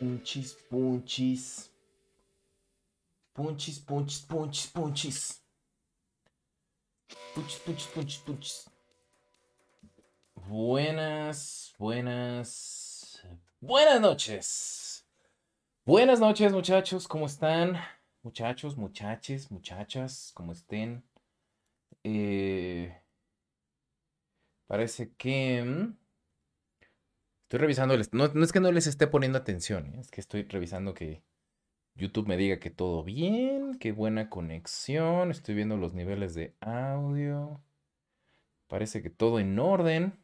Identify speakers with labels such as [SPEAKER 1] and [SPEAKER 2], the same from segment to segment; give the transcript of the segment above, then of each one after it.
[SPEAKER 1] Punchis, punchis. Punchis, punchis, punchis, punchis. Punchis, punchis, punchis, punchis. Buenas, buenas, buenas noches. Buenas noches, muchachos, ¿cómo están? Muchachos, muchaches, muchachas, ¿cómo estén? Eh, parece que mm, Estoy revisando, no, es que no les esté poniendo atención, ¿eh? es que estoy revisando que YouTube me diga que todo bien, qué buena conexión, estoy viendo los niveles de audio, parece que todo en orden.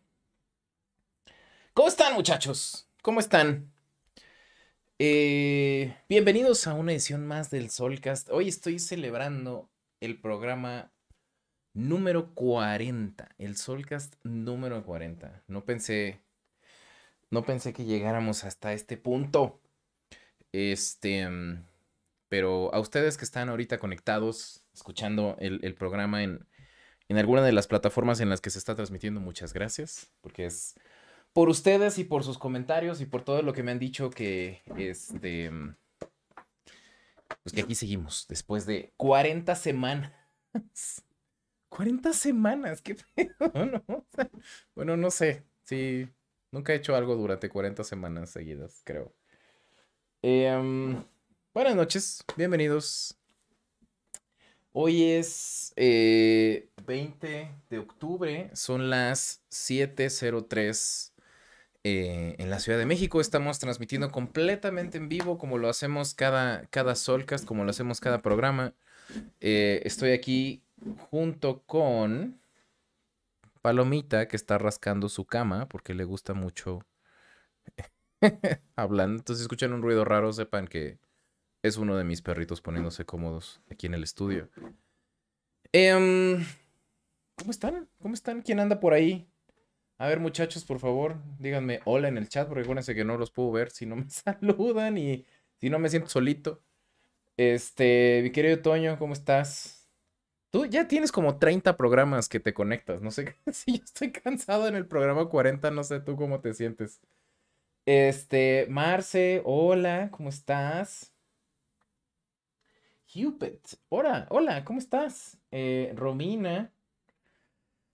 [SPEAKER 1] ¿Cómo están muchachos? ¿Cómo están? Eh, bienvenidos a una edición más del Solcast. Hoy estoy celebrando el programa número 40, el Solcast número 40. No pensé no pensé que llegáramos hasta este punto. Este, mm, pero a ustedes que están ahorita conectados, escuchando el, programa en, alguna de las plataformas en las que se está transmitiendo, muchas gracias, porque es por ustedes y por sus comentarios y por todo lo que me han dicho que, este, mm, pues que aquí seguimos después de 40 semanas. 40 semanas, qué pedo, ¿no? bueno, no sé, sí, Nunca he hecho algo durante 40 semanas seguidas, creo. Em, buenas noches, bienvenidos. Hoy es 20 eh, de octubre, son las 7.03 eh, en la Ciudad de México. Estamos transmitiendo completamente en vivo, como lo hacemos cada, cada Solcast, como lo hacemos cada programa. Eh, estoy aquí junto con Palomita, que está rascando su cama porque le gusta mucho hablando. Entonces, si escuchan un ruido raro, sepan que es uno de mis perritos poniéndose cómodos aquí en el estudio. Em, ¿Cómo están? ¿Cómo están? ¿Quién anda por ahí? A ver, muchachos, por favor, díganme hola en el chat, porque acuérdense que no los puedo ver si no me saludan y si no me siento solito. Este, mi querido Toño, ¿cómo estás? ya tienes como 30 programas que te conectas. No sé si yo estoy cansado en el programa 40, no sé tú cómo te sientes. Este, Marce, hola, ¿cómo estás? Hupet, hola, hola, ¿cómo estás? Eh, Romina.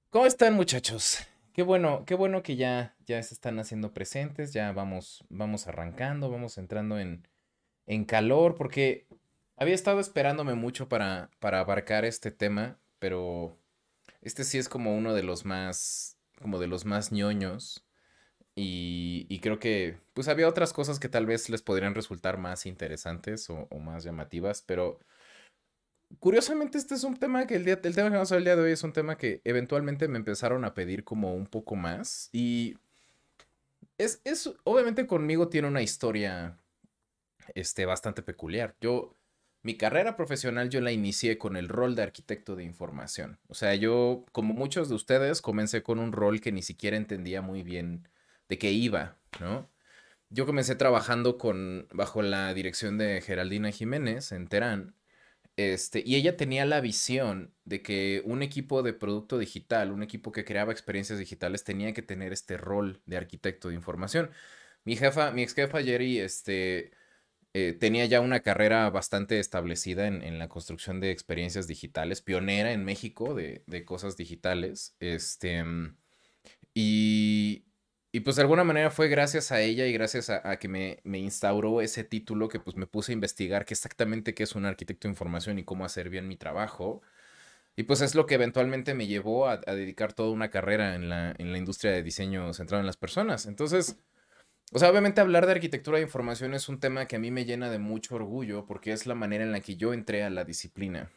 [SPEAKER 1] ¿Cómo están, muchachos? Qué bueno, qué bueno que ya, ya se están haciendo presentes, ya vamos, vamos arrancando, vamos entrando en, en calor, porque había estado esperándome mucho para, para abarcar este tema, pero este sí es como uno de los más, como de los más ñoños. Y, y, creo que pues había otras cosas que tal vez les podrían resultar más interesantes o, más llamativas, pero curiosamente este es un tema que el, día, el tema que vamos a hablar el día de hoy es un tema que eventualmente me empezaron a pedir como un poco más y es, es obviamente conmigo tiene una historia este, bastante peculiar. Yo mi carrera profesional yo la inicié con el rol de arquitecto de información. O sea, yo, como muchos de ustedes, comencé con un rol que ni siquiera entendía muy bien de qué iba, ¿no? Yo comencé trabajando con, bajo la dirección de Geraldina Jiménez en Terán. Este, y ella tenía la visión de que un equipo de producto digital, un equipo que creaba experiencias digitales, tenía que tener este rol de arquitecto de información. Mi jefa, mi ex jefa Jerry, este, eh, tenía ya una carrera bastante establecida en, la construcción de experiencias digitales, pionera en México de, cosas digitales. Este, mm, y, pues de alguna manera fue gracias a ella y gracias a, que me, instauró ese título que pues me puse a investigar qué exactamente qué es un arquitecto de información y cómo hacer bien mi trabajo. Y pues es lo que eventualmente me llevó a, dedicar toda una carrera en la, en la industria de diseño centrado en las personas. Entonces... O sea, obviamente hablar de arquitectura de información es un tema que a mí me llena de mucho orgullo porque es la manera en la que yo entré a la disciplina.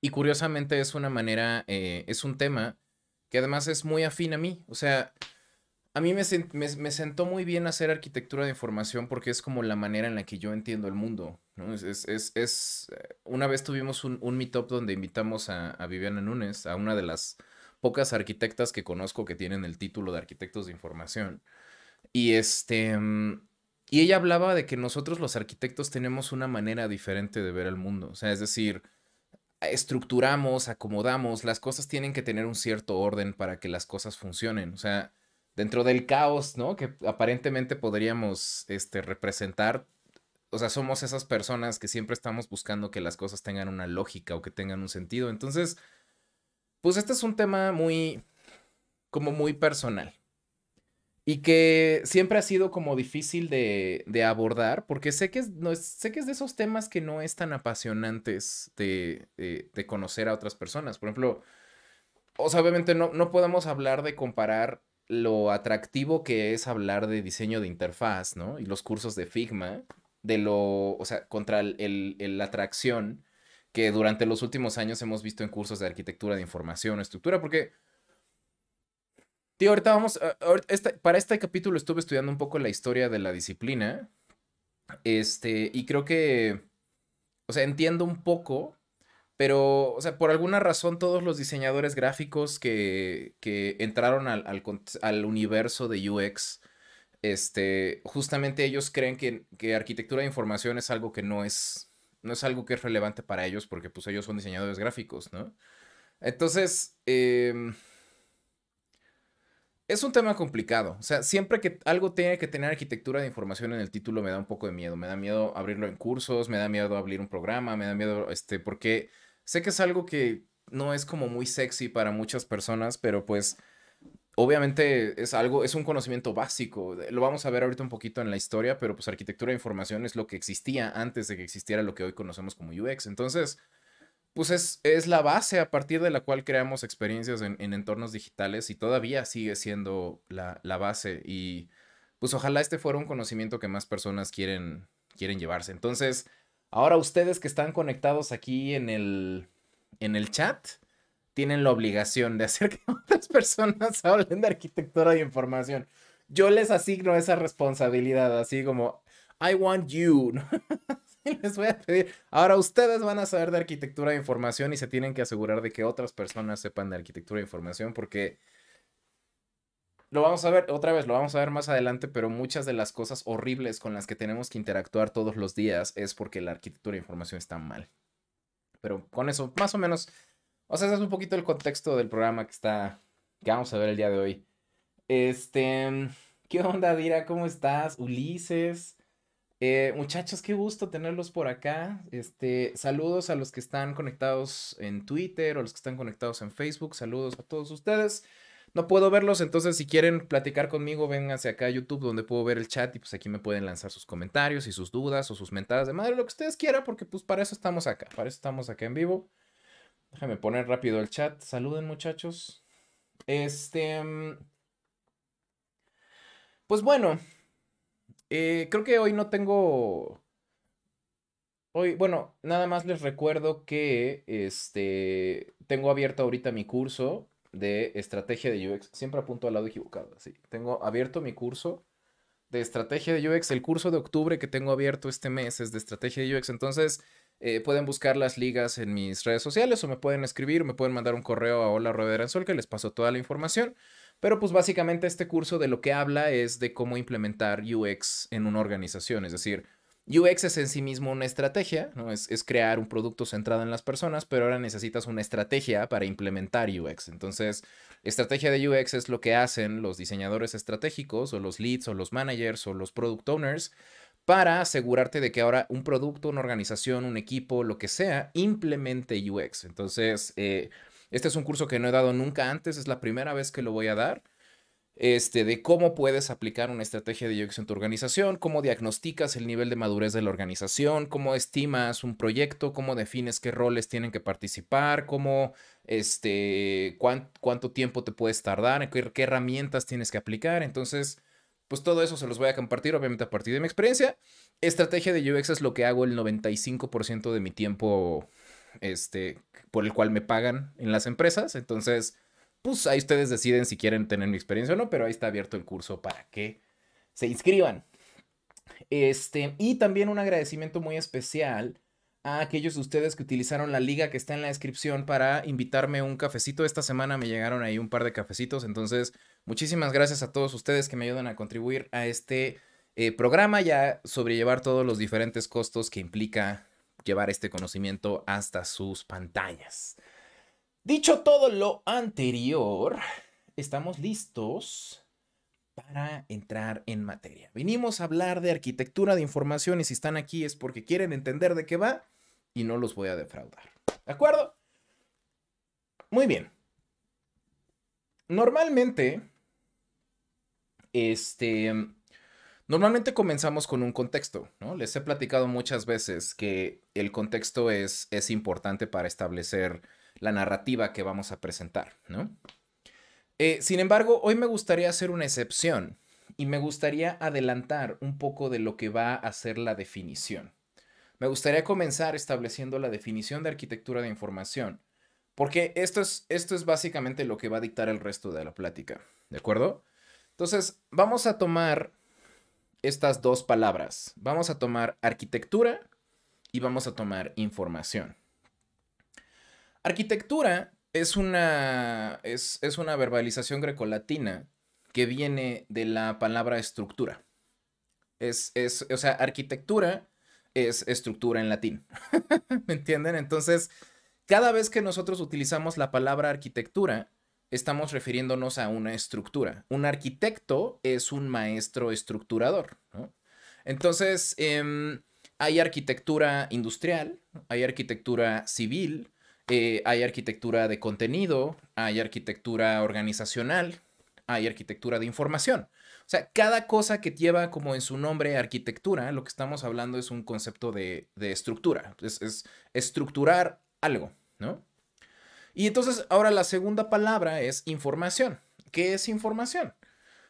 [SPEAKER 1] Y curiosamente es una manera, eh, es un tema que además es muy afín a mí. O sea, a mí me, sentó muy bien hacer arquitectura de información porque es como la manera en la que yo entiendo el mundo. Es, una vez tuvimos un, meetup donde invitamos a, a, Viviana Núñez, a una de las pocas arquitectas que conozco que tienen el título de arquitectos de información. Y este. Mm, y ella hablaba de que nosotros los arquitectos tenemos una manera diferente de ver el mundo. O sea, es decir, estructuramos, acomodamos, las cosas tienen que tener un cierto orden para que las cosas funcionen. O sea, dentro del caos, ¿no? Que aparentemente podríamos este, representar. O sea, somos esas personas que siempre estamos buscando que las cosas tengan una lógica o que tengan un sentido. Entonces, pues este es un tema muy, como muy personal, y que siempre ha sido como difícil de, abordar, porque sé que, es, sé que es de esos temas que no es tan apasionantes de, conocer a otras personas. Por ejemplo, o obviamente no, no podemos hablar de comparar lo atractivo que es hablar de diseño de interfaz, ¿no? Y los cursos de Figma, de lo, o sea, contra la atracción que durante los últimos años hemos visto en cursos de arquitectura de información estructura, porque Tío, ahorita vamos. Eh, para este capítulo estuve estudiando un poco la historia de la disciplina. Este, y creo que. O sea, entiendo un poco, pero, o sea, por alguna razón todos los diseñadores gráficos que, entraron al, universo de UX, este, justamente ellos creen que, que, arquitectura de información es algo que no es, no es algo que es relevante para ellos porque pues ellos son diseñadores gráficos, ¿no? Entonces, eh, es un tema complicado. O sea, siempre que algo tiene que tener arquitectura de información en el título me da un poco de miedo. Me da miedo abrirlo en cursos, me da miedo abrir un programa, me da miedo, este, porque sé que es algo que no es como muy sexy para muchas personas, pero pues obviamente es algo, es un conocimiento básico. Lo vamos a ver ahorita un poquito en la historia, pero pues arquitectura de información es lo que existía antes de que existiera lo que hoy conocemos como UX. Entonces, pues es, la base a partir de la cual creamos experiencias en, entornos digitales y todavía sigue siendo la, la, base y pues ojalá este fuera un conocimiento que más personas quieren, quieren llevarse. Entonces, ahora ustedes que están conectados aquí en el, en el chat, tienen la obligación de hacer que otras personas hablen de arquitectura de información. Yo les asigno esa responsabilidad, así como, I want you. les voy a pedir. Ahora ustedes van a saber de arquitectura de información y se tienen que asegurar de que otras personas sepan de arquitectura de información porque lo vamos a ver otra vez, lo vamos a ver más adelante, pero muchas de las cosas horribles con las que tenemos que interactuar todos los días es porque la arquitectura de información está mal. Pero con eso, más o menos, o sea, ese es un poquito el contexto del programa que está, que vamos a ver el día de hoy. Este, ¿qué onda, Dira? ¿Cómo estás? Ulises. Eh, muchachos, qué gusto tenerlos por acá. Este, saludos a los que están conectados en Twitter o los que están conectados en Facebook. Saludos a todos ustedes. No puedo verlos, entonces si quieren platicar conmigo, hacia acá a YouTube donde puedo ver el chat y pues aquí me pueden lanzar sus comentarios y sus dudas o sus mentadas de madre, lo que ustedes quieran, porque pues para eso estamos acá, para eso estamos acá en vivo. déjame poner rápido el chat. Saluden muchachos. Este... Mm, pues bueno, eh, creo que hoy no tengo. Hoy, bueno, nada más les recuerdo que este tengo abierto ahorita mi curso de estrategia de UX. Siempre apunto al lado equivocado, sí. Tengo abierto mi curso de estrategia de UX. El curso de octubre que tengo abierto este mes es de estrategia de UX. Entonces, eh, pueden buscar las ligas en mis redes sociales o me pueden escribir, o me pueden mandar un correo a hola que les paso toda la información. Pero pues básicamente este curso de lo que habla es de cómo implementar UX en una organización, es decir, UX es en sí mismo una estrategia, ¿no? es, es crear un producto centrado en las personas, pero ahora necesitas una estrategia para implementar UX. Entonces, estrategia de UX es lo que hacen los diseñadores estratégicos o los leads o los managers o los product owners para asegurarte de que ahora un producto, una organización, un equipo, lo que sea, implemente UX. Entonces, eh, este es un curso que no he dado nunca antes, es la primera vez que lo voy a dar. Este, de cómo puedes aplicar una estrategia de UX en tu organización, cómo diagnosticas el nivel de madurez de la organización, cómo estimas un proyecto, cómo defines qué roles tienen que participar, cómo, este, cuánto tiempo te puedes tardar, qué, herramientas tienes que aplicar. Entonces, pues todo eso se los voy a compartir, obviamente a partir de mi experiencia. Estrategia de UX es lo que hago el 95% de mi tiempo este, por el cual me pagan en las empresas. Entonces, pues ahí ustedes deciden si quieren tener mi experiencia o no, pero ahí está abierto el curso para que se inscriban. Este, y también un agradecimiento muy especial a aquellos de ustedes que utilizaron la liga que está en la descripción para invitarme un cafecito. Esta semana me llegaron ahí un par de cafecitos, entonces muchísimas gracias a todos ustedes que me ayudan a contribuir a este eh, programa y a sobrellevar todos los diferentes costos que implica llevar este conocimiento hasta sus pantallas. Dicho todo lo anterior, estamos listos para entrar en materia. Venimos a hablar de arquitectura de información y si están aquí es porque quieren entender de qué va y no los voy a defraudar. ¿De acuerdo? Muy bien. Normalmente, este, Normalmente comenzamos con un contexto, ¿no? Les he platicado muchas veces que el contexto es, es importante para establecer la narrativa que vamos a presentar, ¿no? Eh, sin embargo, hoy me gustaría hacer una excepción y me gustaría adelantar un poco de lo que va a ser la definición. Me gustaría comenzar estableciendo la definición de arquitectura de información, porque esto es, esto es básicamente lo que va a dictar el resto de la plática, ¿de acuerdo? Entonces, vamos a tomar estas dos palabras. Vamos a tomar arquitectura y vamos a tomar información. Arquitectura es una, es, es una verbalización grecolatina que viene de la palabra estructura. Es, es, o sea, arquitectura es estructura en latín. ¿Me entienden? Entonces, cada vez que nosotros utilizamos la palabra arquitectura, estamos refiriéndonos a una estructura. Un arquitecto es un maestro estructurador. ¿no? Entonces, em, hay arquitectura industrial, hay arquitectura civil, eh, hay arquitectura de contenido, hay arquitectura organizacional, hay arquitectura de información. O sea, cada cosa que lleva como en su nombre arquitectura, lo que estamos hablando es un concepto de, estructura, es, es estructurar algo, ¿no? Y entonces ahora la segunda palabra es información. ¿Qué es información?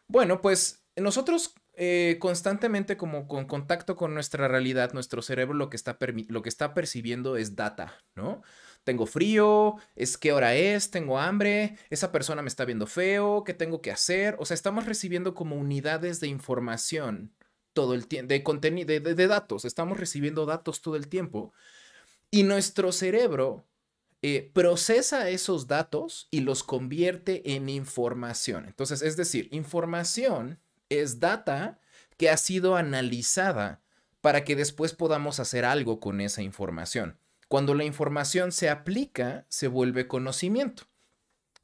[SPEAKER 1] Bueno, pues nosotros eh, constantemente como con contacto con nuestra realidad, nuestro cerebro lo que, está lo que está percibiendo es data, ¿no? Tengo frío, es qué hora es, tengo hambre, esa persona me está viendo feo, qué tengo que hacer. O sea, estamos recibiendo como unidades de información todo el tiempo, de contenido, de datos, estamos recibiendo datos todo el tiempo. Y nuestro cerebro eh, procesa esos datos y los convierte en información. Entonces, es decir, información es data que ha sido analizada para que después podamos hacer algo con esa información. Cuando la información se aplica, se vuelve conocimiento.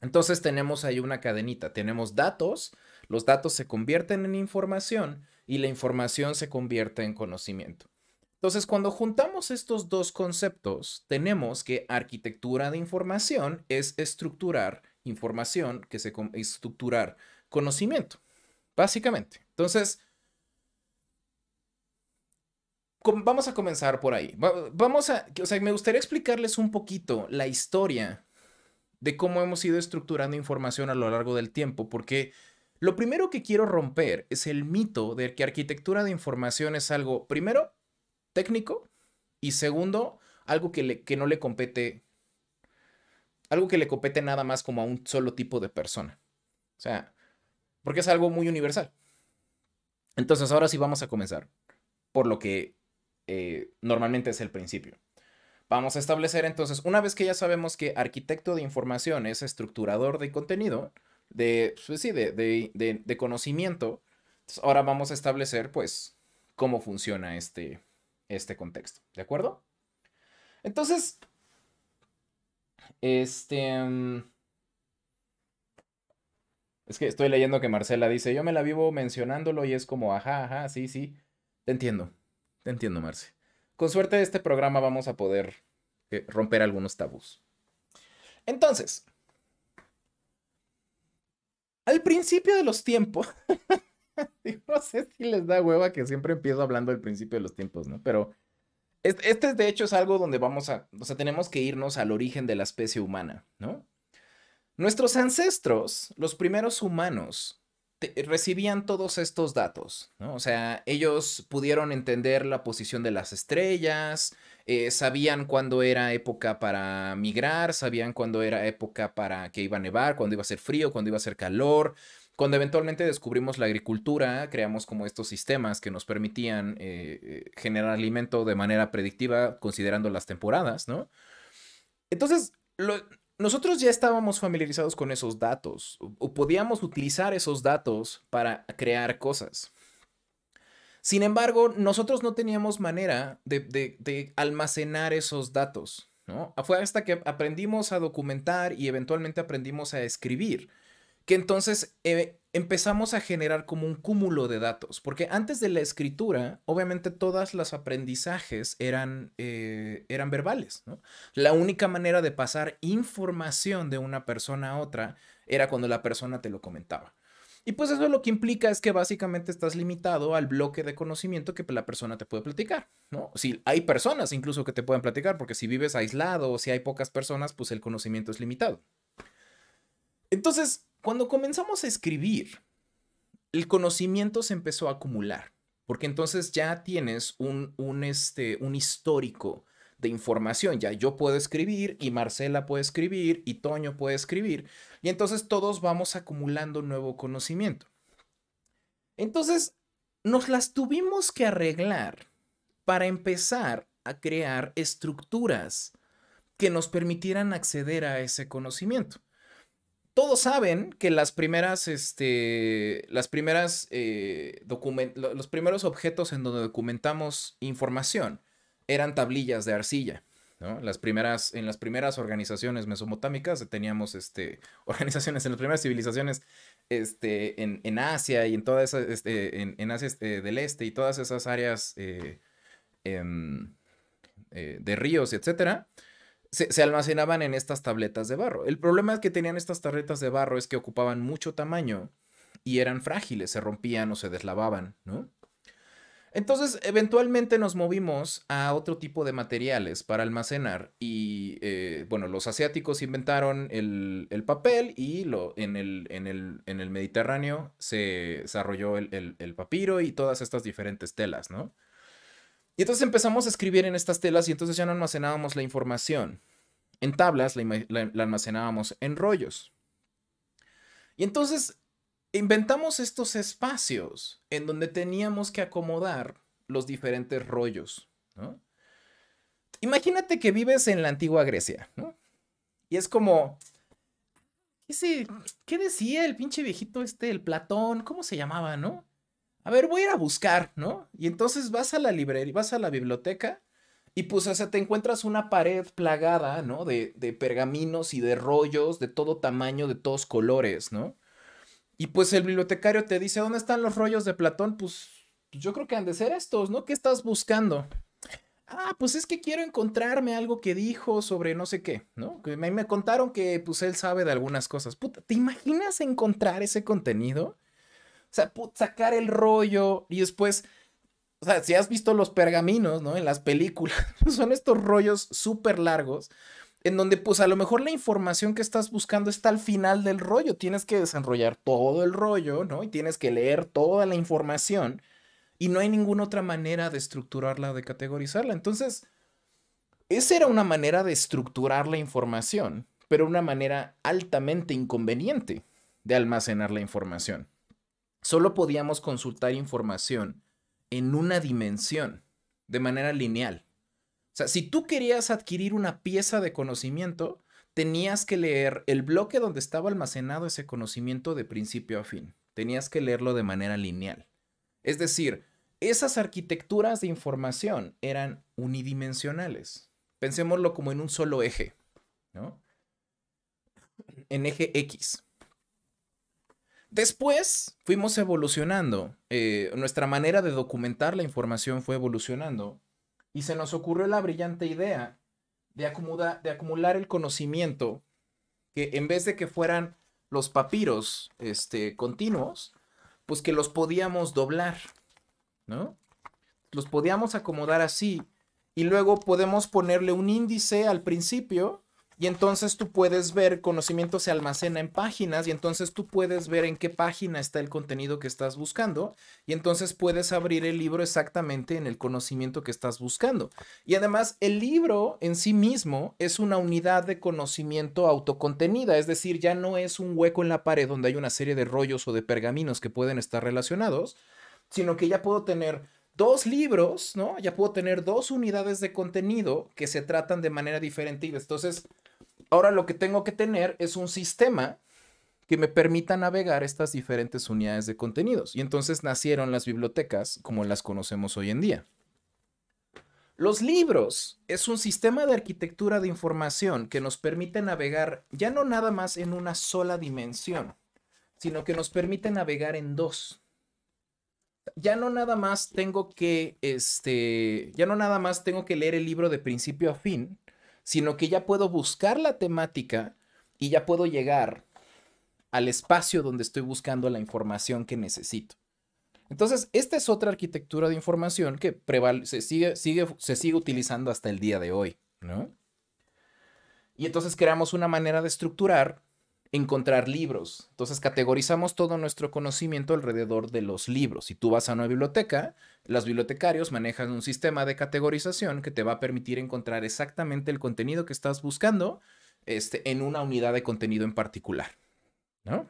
[SPEAKER 1] Entonces tenemos ahí una cadenita, tenemos datos, los datos se convierten en información y la información se convierte en conocimiento. Entonces, cuando juntamos estos dos conceptos, tenemos que arquitectura de información es estructurar información que se estructurar conocimiento, básicamente. Entonces, vamos a comenzar por ahí. Vamos a, o sea, me gustaría explicarles un poquito la historia de cómo hemos ido estructurando información a lo largo del tiempo, porque lo primero que quiero romper es el mito de que arquitectura de información es algo, primero, técnico y segundo, algo que, no le compete, algo que le compete nada más como a un solo tipo de persona. O sea, porque es algo muy universal. Entonces, ahora sí vamos a comenzar por lo que eh, normalmente es el principio. Vamos a establecer entonces, una vez que ya sabemos que arquitecto de información es estructurador de contenido, de, pues de, de, conocimiento, ahora vamos a establecer pues cómo funciona este, este contexto, ¿de acuerdo? Entonces, este... Mm, es que estoy leyendo que Marcela dice, yo me la vivo mencionándolo y es como, ajá, ajá, sí, sí. Te entiendo, te entiendo, Marce. Con suerte de este programa vamos a poder eh, romper algunos tabús. Entonces, al principio de los tiempos, no sé si les da hueva que siempre empiezo hablando del principio de los tiempos, ¿no? Pero este, este, de hecho es algo donde vamos a, o sea, tenemos que irnos al origen de la especie humana, ¿no? Nuestros ancestros, los primeros humanos, eh, recibían todos estos datos, ¿no? O sea, ellos pudieron entender la posición de las estrellas, eh, sabían cuándo era época para migrar, sabían cuándo era época para que iba a nevar, cuándo iba a ser frío, cuándo iba a ser calor, cuando eventualmente descubrimos la agricultura, creamos como estos sistemas que nos permitían eh, eh, generar alimento de manera predictiva considerando las temporadas, ¿no? Entonces, nosotros ya estábamos familiarizados con esos datos o, podíamos utilizar esos datos para crear cosas. Sin embargo, nosotros no teníamos manera de, de almacenar esos datos, ¿no? Fue hasta que aprendimos a documentar y eventualmente aprendimos a escribir que entonces eh, empezamos a generar como un cúmulo de datos, porque antes de la escritura, obviamente todas los aprendizajes eran, eh, eran verbales, La única manera de pasar información de una persona a otra era cuando la persona te lo comentaba. Y pues eso lo que implica es que básicamente estás limitado al bloque de conocimiento que la persona te puede platicar, ¿no? Si hay personas incluso que te pueden platicar, porque si vives aislado o si hay pocas personas, pues el conocimiento es limitado. Entonces, cuando comenzamos a escribir, el conocimiento se empezó a acumular, porque entonces ya tienes un, un, este, un histórico de información. Ya yo puedo escribir y Marcela puede escribir y Toño puede escribir. Y entonces todos vamos acumulando nuevo conocimiento. Entonces nos las tuvimos que arreglar para empezar a crear estructuras que nos permitieran acceder a ese conocimiento todos saben que las primeras, este, las primeras, eh, los primeros objetos en donde documentamos información eran tablillas de arcilla. Las primeras, en las primeras organizaciones mesopotámicas teníamos este, organizaciones, en las primeras civilizaciones este, en, en Asia y en todas este, en, en, Asia este, del Este y todas esas áreas eh, em, eh, de ríos, etcétera, se, almacenaban en estas tabletas de barro. El problema es que tenían estas tabletas de barro es que ocupaban mucho tamaño y eran frágiles, se rompían o se deslavaban, ¿no? Entonces, eventualmente nos movimos a otro tipo de materiales para almacenar y, eh, bueno, los asiáticos inventaron el, papel y lo, en, el, en, el, Mediterráneo se desarrolló el, el papiro y todas estas diferentes telas, ¿no? Y entonces empezamos a escribir en estas telas y entonces ya no almacenábamos la información. En tablas la, almacenábamos en rollos. Y entonces inventamos estos espacios en donde teníamos que acomodar los diferentes rollos. Imagínate que vives en la antigua Grecia, Y es como, ¿qué decía el pinche viejito este, el Platón? ¿Cómo se llamaba, no? a ver, voy a ir a buscar, ¿no? Y entonces vas a la librería, vas a la biblioteca y pues, o sea, te encuentras una pared plagada, ¿no? De, de pergaminos y de rollos de todo tamaño, de todos colores, ¿no? Y pues el bibliotecario te dice, ¿dónde están los rollos de Platón? Pues, pues yo creo que han de ser estos, ¿no? ¿Qué estás buscando? Ah, pues es que quiero encontrarme algo que dijo sobre no sé qué, ¿no? Que me, contaron que pues él sabe de algunas cosas. Puta, ¿te imaginas encontrar ese contenido? sacar el rollo y después, o sea, si has visto los pergaminos, ¿no? En las películas, pues, son estos rollos súper largos en donde pues a lo mejor la información que estás buscando está al final del rollo, tienes que desenrollar todo el rollo, ¿no? Y tienes que leer toda la información y no hay ninguna otra manera de estructurarla, de categorizarla. Entonces, esa era una manera de estructurar la información, pero una manera altamente inconveniente de almacenar la información solo podíamos consultar información en una dimensión, de manera lineal. O sea, si tú querías adquirir una pieza de conocimiento, tenías que leer el bloque donde estaba almacenado ese conocimiento de principio a fin. Tenías que leerlo de manera lineal. Es decir, esas arquitecturas de información eran unidimensionales. Pensémoslo como en un solo eje, ¿no? En eje X. Después fuimos evolucionando, eh, nuestra manera de documentar la información fue evolucionando y se nos ocurrió la brillante idea de, de acumular el conocimiento que en vez de que fueran los papiros este, continuos, pues que los podíamos doblar, ¿no? Los podíamos acomodar así y luego podemos ponerle un índice al principio y entonces tú puedes ver, conocimiento se almacena en páginas y entonces tú puedes ver en qué página está el contenido que estás buscando y entonces puedes abrir el libro exactamente en el conocimiento que estás buscando. Y además el libro en sí mismo es una unidad de conocimiento autocontenida, es decir, ya no es un hueco en la pared donde hay una serie de rollos o de pergaminos que pueden estar relacionados, sino que ya puedo tener dos libros, ¿no? Ya puedo tener dos unidades de contenido que se tratan de manera diferente y entonces ahora lo que tengo que tener es un sistema que me permita navegar estas diferentes unidades de contenidos. Y entonces nacieron las bibliotecas como las conocemos hoy en día. Los libros es un sistema de arquitectura de información que nos permite navegar ya no nada más en una sola dimensión, sino que nos permite navegar en dos. Ya no nada más tengo que este, ya no nada más tengo que leer el libro de principio a fin, sino que ya puedo buscar la temática y ya puedo llegar al espacio donde estoy buscando la información que necesito. Entonces, esta es otra arquitectura de información que se sigue, sigue, se sigue utilizando hasta el día de hoy, ¿no? Y entonces creamos una manera de estructurar encontrar libros. Entonces categorizamos todo nuestro conocimiento alrededor de los libros. Si tú vas a una biblioteca, los bibliotecarios manejan un sistema de categorización que te va a permitir encontrar exactamente el contenido que estás buscando este, en una unidad de contenido en particular. ¿No?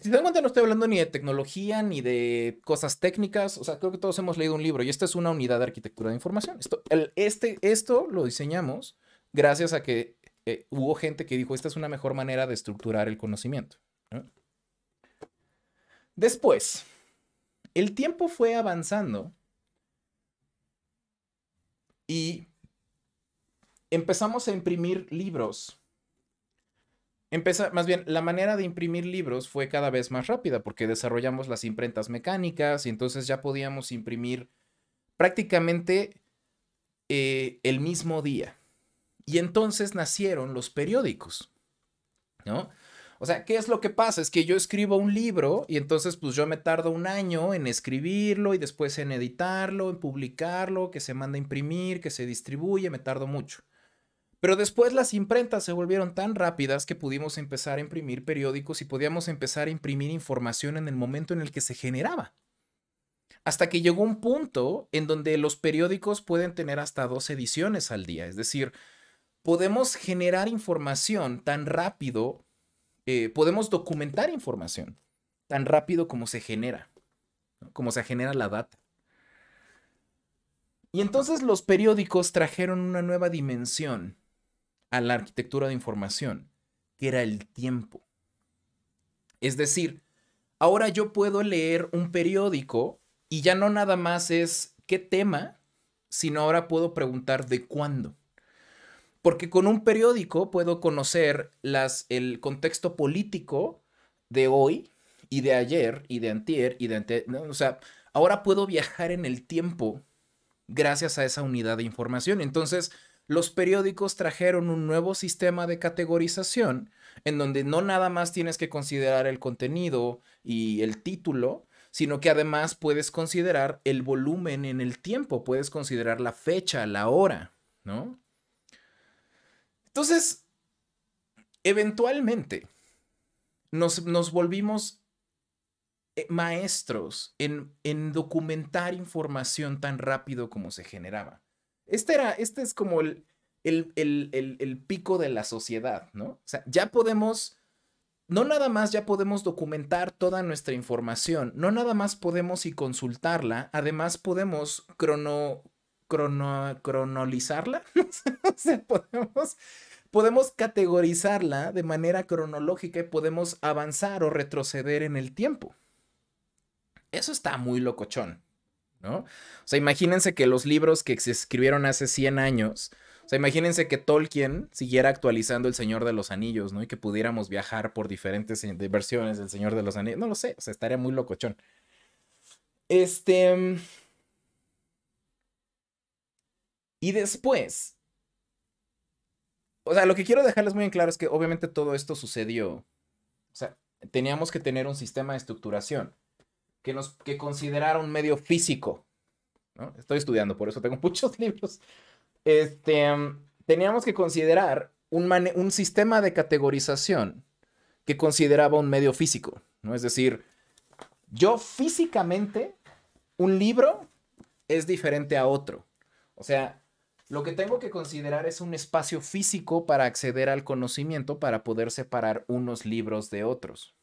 [SPEAKER 1] Si te das cuenta, no estoy hablando ni de tecnología ni de cosas técnicas. O sea, creo que todos hemos leído un libro y esta es una unidad de arquitectura de información. Esto, el, este, esto lo diseñamos gracias a que eh, hubo gente que dijo, esta es una mejor manera de estructurar el conocimiento. Después, el tiempo fue avanzando y empezamos a imprimir libros. más bien, la manera de imprimir libros fue cada vez más rápida porque desarrollamos las imprentas mecánicas y entonces ya podíamos imprimir prácticamente eh, el mismo día. Y entonces nacieron los periódicos, ¿no? O sea, ¿qué es lo que pasa? Es que yo escribo un libro y entonces pues yo me tardo un año en escribirlo y después en editarlo, en publicarlo, que se manda a imprimir, que se distribuye, me tardo mucho. Pero después las imprentas se volvieron tan rápidas que pudimos empezar a imprimir periódicos y podíamos empezar a imprimir información en el momento en el que se generaba. Hasta que llegó un punto en donde los periódicos pueden tener hasta dos ediciones al día, es decir, podemos generar información tan rápido, eh, podemos documentar información tan rápido como se genera, como se genera la data. Y entonces los periódicos trajeron una nueva dimensión a la arquitectura de información, que era el tiempo. Es decir, ahora yo puedo leer un periódico y ya no nada más es qué tema, sino ahora puedo preguntar de cuándo porque con un periódico puedo conocer las, el contexto político de hoy y de ayer y de antier y de ante. o sea, ahora puedo viajar en el tiempo gracias a esa unidad de información. Entonces, los periódicos trajeron un nuevo sistema de categorización en donde no nada más tienes que considerar el contenido y el título, sino que además puedes considerar el volumen en el tiempo, puedes considerar la fecha, la hora, ¿no? Entonces, eventualmente, nos, nos volvimos eh, maestros en, documentar información tan rápido como se generaba. Este, era, este es como el, el, el, el, pico de la sociedad, ¿no? O sea, ya podemos, no nada más ya podemos documentar toda nuestra información, no nada más podemos y consultarla, además podemos crono, crono, cronolizarla, o sea, podemos, podemos categorizarla de manera cronológica y podemos avanzar o retroceder en el tiempo. Eso está muy locochón, ¿no? O sea, imagínense que los libros que se escribieron hace 100 años, o sea, imagínense que Tolkien siguiera actualizando El Señor de los Anillos, ¿no? Y que pudiéramos viajar por diferentes eh, versiones del Señor de los Anillos. No lo sé, o sea, estaría muy locochón. Este... Y después, o sea, lo que quiero dejarles muy en claro es que obviamente todo esto sucedió, o sea, teníamos que tener un sistema de estructuración que, nos, que considerara un medio físico. ¿no? Estoy estudiando, por eso tengo muchos libros. Este, teníamos que considerar un, un sistema de categorización que consideraba un medio físico, ¿no? Es decir, yo físicamente, un libro es diferente a otro. O sea, lo que tengo que considerar es un espacio físico para acceder al conocimiento para poder separar unos libros de otros.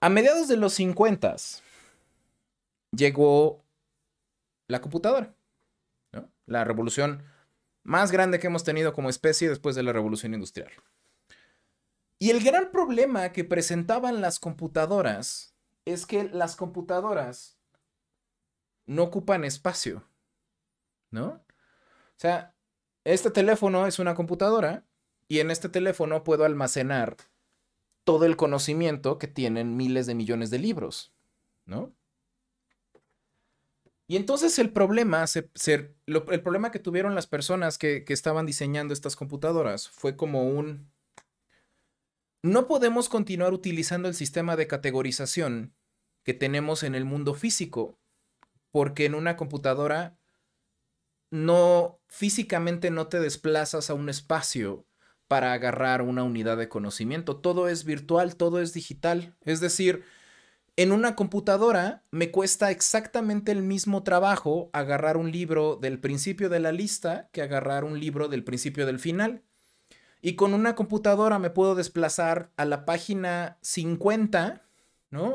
[SPEAKER 1] A mediados de los 50 llegó la computadora, la revolución más grande que hemos tenido como especie después de la revolución industrial. Y el gran problema que presentaban las computadoras es que las computadoras no ocupan espacio. ¿no? O sea, este teléfono es una computadora y en este teléfono puedo almacenar todo el conocimiento que tienen miles de millones de libros, ¿no? Y entonces el problema, el problema que tuvieron las personas que, que estaban diseñando estas computadoras fue como un... No podemos continuar utilizando el sistema de categorización que tenemos en el mundo físico, porque en una computadora no físicamente no te desplazas a un espacio para agarrar una unidad de conocimiento. Todo es virtual, todo es digital. Es decir, en una computadora me cuesta exactamente el mismo trabajo agarrar un libro del principio de la lista que agarrar un libro del principio del final. Y con una computadora me puedo desplazar a la página 50,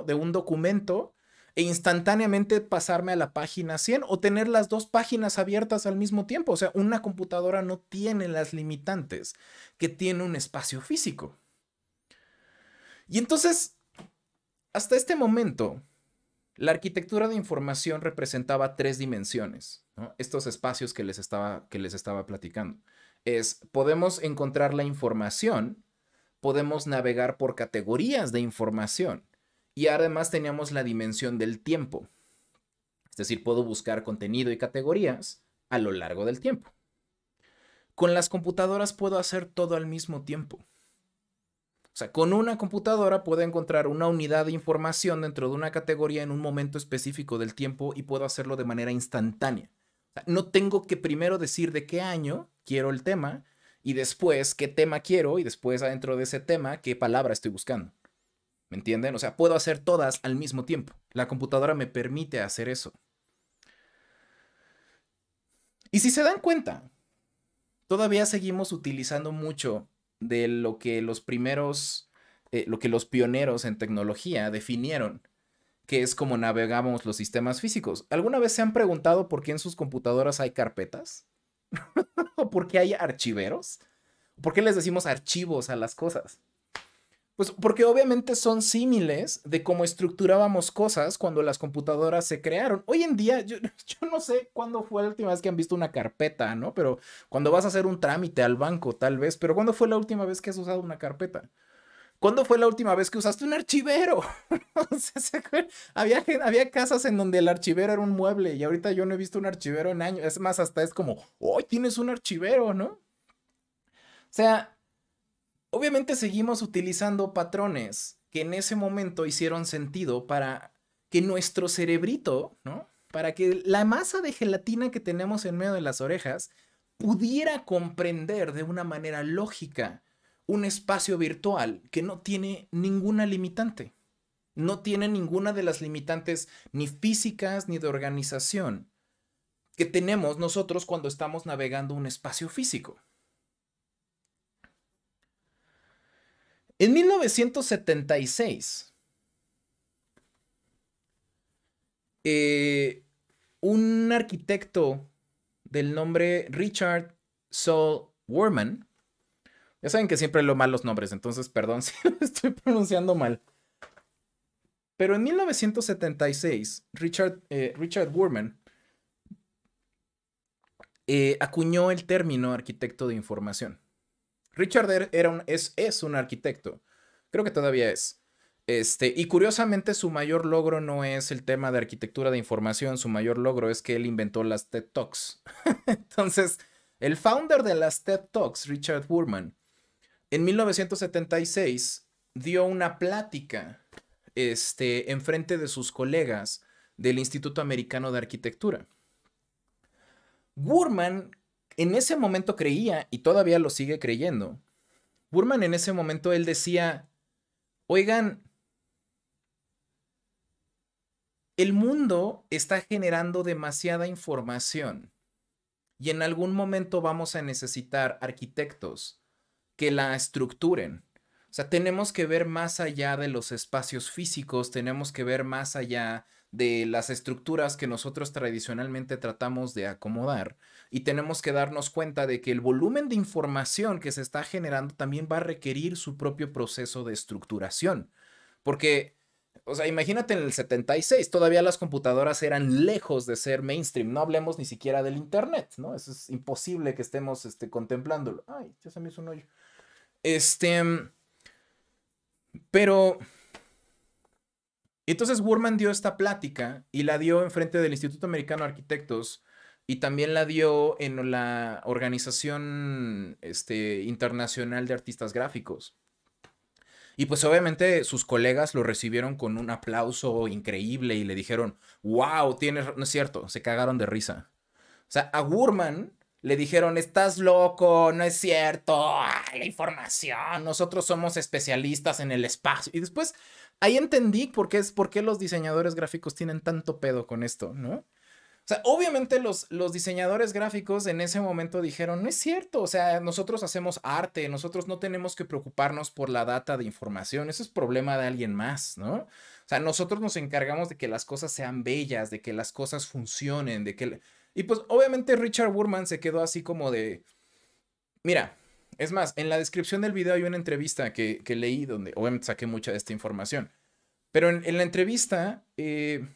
[SPEAKER 1] De un documento e instantáneamente pasarme a la página 100 o tener las dos páginas abiertas al mismo tiempo. O sea, una computadora no tiene las limitantes que tiene un espacio físico. Y entonces, hasta este momento, la arquitectura de información representaba tres dimensiones, estos espacios que les, estaba, que les estaba platicando. Es, podemos encontrar la información, podemos navegar por categorías de información y además teníamos la dimensión del tiempo. Es decir, puedo buscar contenido y categorías a lo largo del tiempo. Con las computadoras puedo hacer todo al mismo tiempo. O sea, con una computadora puedo encontrar una unidad de información dentro de una categoría en un momento específico del tiempo y puedo hacerlo de manera instantánea. no tengo que primero decir de qué año quiero el tema y después qué tema quiero y después adentro de ese tema qué palabra estoy buscando. ¿Me entienden? O sea, puedo hacer todas al mismo tiempo. La computadora me permite hacer eso. Y si se dan cuenta, todavía seguimos utilizando mucho de lo que los primeros, eh, lo que los pioneros en tecnología definieron, que es como navegamos los sistemas físicos. ¿Alguna vez se han preguntado por qué en sus computadoras hay carpetas? ¿O por qué hay archiveros? ¿Por qué les decimos archivos a las cosas? Pues porque obviamente son símiles de cómo estructurábamos cosas cuando las computadoras se crearon. Hoy en día, yo, no sé cuándo fue la última vez que han visto una carpeta, ¿no? Pero cuando vas a hacer un trámite al banco, tal vez. Pero ¿cuándo fue la última vez que has usado una carpeta? ¿Cuándo fue la última vez que usaste un archivero? había, había casas en donde el archivero era un mueble y ahorita yo no he visto un archivero en años. Es más, hasta es como, hoy tienes un archivero, ¿no? O sea, Obviamente seguimos utilizando patrones que en ese momento hicieron sentido para que nuestro cerebrito, ¿no? Para que la masa de gelatina que tenemos en medio de las orejas pudiera comprender de una manera lógica un espacio virtual que no tiene ninguna limitante. No tiene ninguna de las limitantes ni físicas ni de organización que tenemos nosotros cuando estamos navegando un espacio físico. En 1976, eh, un arquitecto del nombre Richard Saul Warman, ya saben que siempre lo mal los nombres, entonces perdón si lo estoy pronunciando mal. Pero en 1976, Richard, eh, Richard eh, acuñó el término arquitecto de información. Richard er-, era un, es, es un arquitecto. Creo que todavía es. Este, y curiosamente su mayor logro no es el tema de arquitectura de información, su mayor logro es que él inventó las TED Talks. Entonces, el founder de las TED Talks, Richard Wurman, en 1976 dio una plática este, en frente de sus colegas del Instituto Americano de Arquitectura. Wurman en ese momento creía, y todavía lo sigue creyendo, Burman en ese momento él decía, oigan, el mundo está generando demasiada información y en algún momento vamos a necesitar arquitectos que la estructuren. O sea, tenemos que ver más allá de los espacios físicos, tenemos que ver más allá de las estructuras que nosotros tradicionalmente tratamos de acomodar y tenemos que darnos cuenta de que el volumen de información que se está generando también va a requerir su propio proceso de estructuración. Porque o sea, imagínate en el 76, todavía las computadoras eran lejos de ser mainstream. No hablemos ni siquiera del Internet, ¿no? es imposible que estemos este, contemplándolo. Ay, ya se me hizo un hoyo. Este. Pero entonces Wurman dio esta plática y la dio en frente del Instituto Americano de Arquitectos y también la dio en la Organización este, Internacional de Artistas Gráficos. Y pues obviamente sus colegas lo recibieron con un aplauso increíble y le dijeron, wow, tienes, no es cierto, se cagaron de risa. O sea, a Wurman le dijeron, estás loco, no es cierto, la información, nosotros somos especialistas en el espacio. Y después ahí entendí por qué, es, por los diseñadores gráficos tienen tanto pedo con esto, ¿no? O sea, obviamente los, los diseñadores gráficos en ese momento dijeron, no es cierto, o sea, nosotros hacemos arte, nosotros no tenemos que preocuparnos por la data de información, eso es problema de alguien más, ¿no? O sea, nosotros nos encargamos de que las cosas sean bellas, de que las cosas funcionen, de que... Y pues obviamente Richard Burman se quedó así como de, mira, es más, en la descripción del video hay una entrevista que, leí donde obviamente saqué mucha de esta información. Pero en, la entrevista, eh,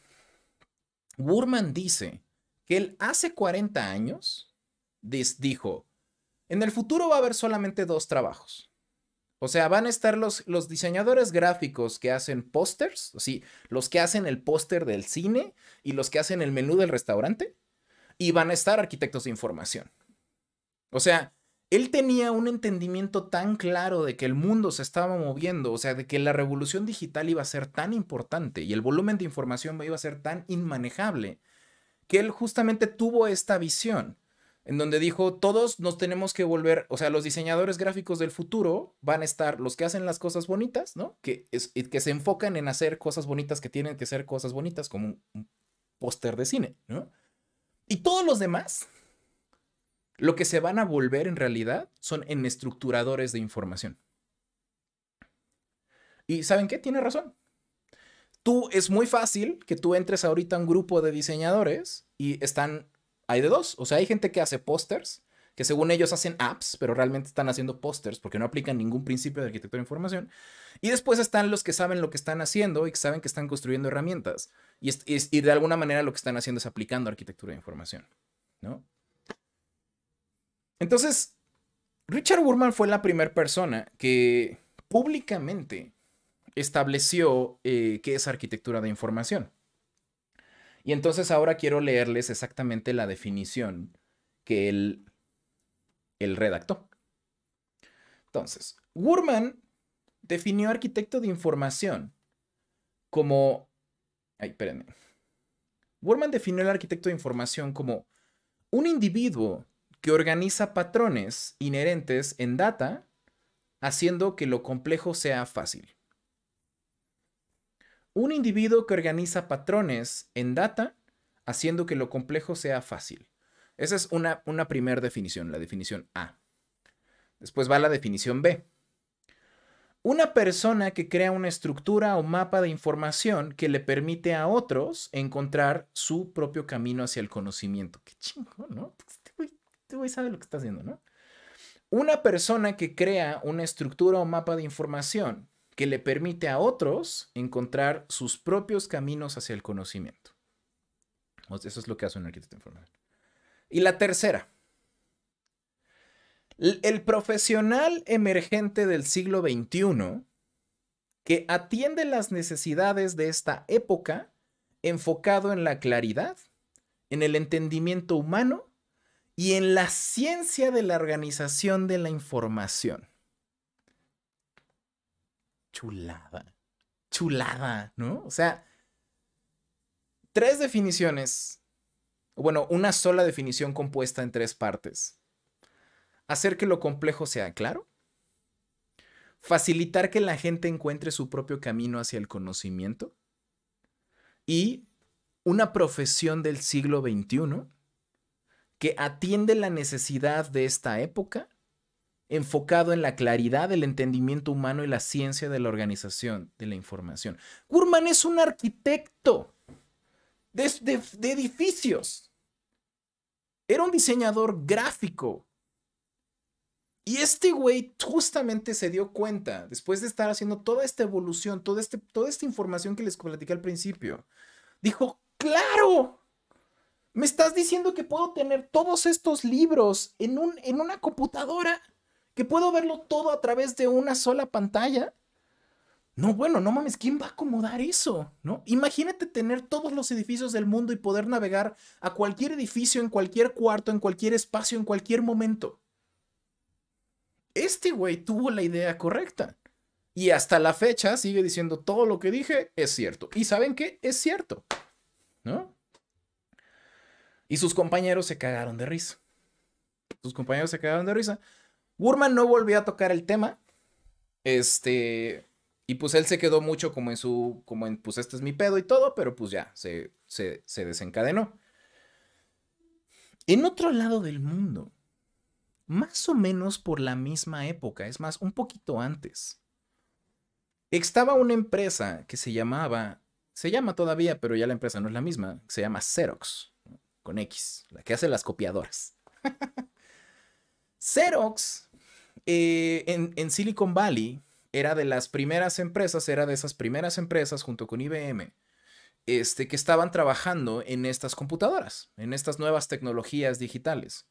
[SPEAKER 1] dice que él hace 40 años dijo, en el futuro va a haber solamente dos trabajos. O sea, van a estar los, los diseñadores gráficos que hacen pósters, sí, los que hacen el póster del cine y los que hacen el menú del restaurante, y van a estar arquitectos de información. O sea, él tenía un entendimiento tan claro de que el mundo se estaba moviendo, o sea, de que la revolución digital iba a ser tan importante y el volumen de información iba a ser tan inmanejable, que él justamente tuvo esta visión, en donde dijo, todos nos tenemos que volver, o sea, los diseñadores gráficos del futuro van a estar los que hacen las cosas bonitas, ¿no? Que, es, que se enfocan en hacer cosas bonitas que tienen que ser cosas bonitas, como un póster de cine, ¿no? Y todos los demás lo que se van a volver en realidad son en estructuradores de información. Y ¿saben qué? Tiene razón. Tú es muy fácil que tú entres ahorita a un grupo de diseñadores y están, hay de dos, o sea, hay gente que hace pósters, que según ellos hacen apps, pero realmente están haciendo pósters porque no aplican ningún principio de arquitectura de información. Y después están los que saben lo que están haciendo y que saben que están construyendo herramientas. Y, y de alguna manera lo que están haciendo es aplicando arquitectura de información, ¿no? Entonces, Richard Wurman fue la primera persona que públicamente estableció eh, qué es arquitectura de información. Y entonces ahora quiero leerles exactamente la definición que él, él redactó. Entonces, Wurman definió arquitecto de información como... Ay, espérenme. Wurman definió el arquitecto de información como un individuo que organiza patrones inherentes en data, haciendo que lo complejo sea fácil. Un individuo que organiza patrones en data, haciendo que lo complejo sea fácil. Esa es una, una primera definición, la definición A. Después va la definición B. Una persona que crea una estructura o mapa de información que le permite a otros encontrar su propio camino hacia el conocimiento. Qué chingo, ¿no? Este y sabe lo que está haciendo, ¿no? Una persona que crea una estructura o mapa de información que le permite a otros encontrar sus propios caminos hacia el conocimiento. Eso es lo que hace un arquitecto informal. Y la tercera, el profesional emergente del siglo XXI que atiende las necesidades de esta época enfocado en la claridad, en el entendimiento humano y en la ciencia de la organización de la información. Chulada, chulada, ¿no? O sea, tres definiciones, bueno, una sola definición compuesta en tres partes. Hacer que lo complejo sea claro. Facilitar que la gente encuentre su propio camino hacia el conocimiento. Y una profesión del siglo XXI que atiende la necesidad de esta época, enfocado en la claridad del entendimiento humano y la ciencia de la organización de la información. Gurman es un arquitecto de, edificios. Era un diseñador gráfico. Y este güey justamente se dio cuenta, después de estar haciendo toda esta evolución, toda, este, toda esta información que les platicé al principio, dijo, claro, me estás diciendo que puedo tener todos estos libros en, un, en una computadora, que puedo verlo todo a través de una sola pantalla. No, bueno, no mames, ¿quién va a acomodar eso? ¿No? Imagínate tener todos los edificios del mundo y poder navegar a cualquier edificio, en cualquier cuarto, en cualquier espacio, en cualquier momento. Este güey tuvo la idea correcta. Y hasta la fecha sigue diciendo todo lo que dije es cierto. ¿Y saben qué? Es cierto. ¿No? Y sus compañeros se cagaron de risa. Sus compañeros se cagaron de risa. Burman no volvió a tocar el tema. Este. Y pues él se quedó mucho como en su. como en pues este es mi pedo y todo, pero pues ya, se, se, se desencadenó. En otro lado del mundo, más o menos por la misma época, es más, un poquito antes, estaba una empresa que se llamaba, se llama todavía, pero ya la empresa no es la misma, se llama Xerox con X, la que hace las copiadoras. Xerox eh, en, Silicon Valley era de las primeras empresas, era de esas primeras empresas junto con IBM, este, que estaban trabajando en estas computadoras, en estas nuevas tecnologías digitales.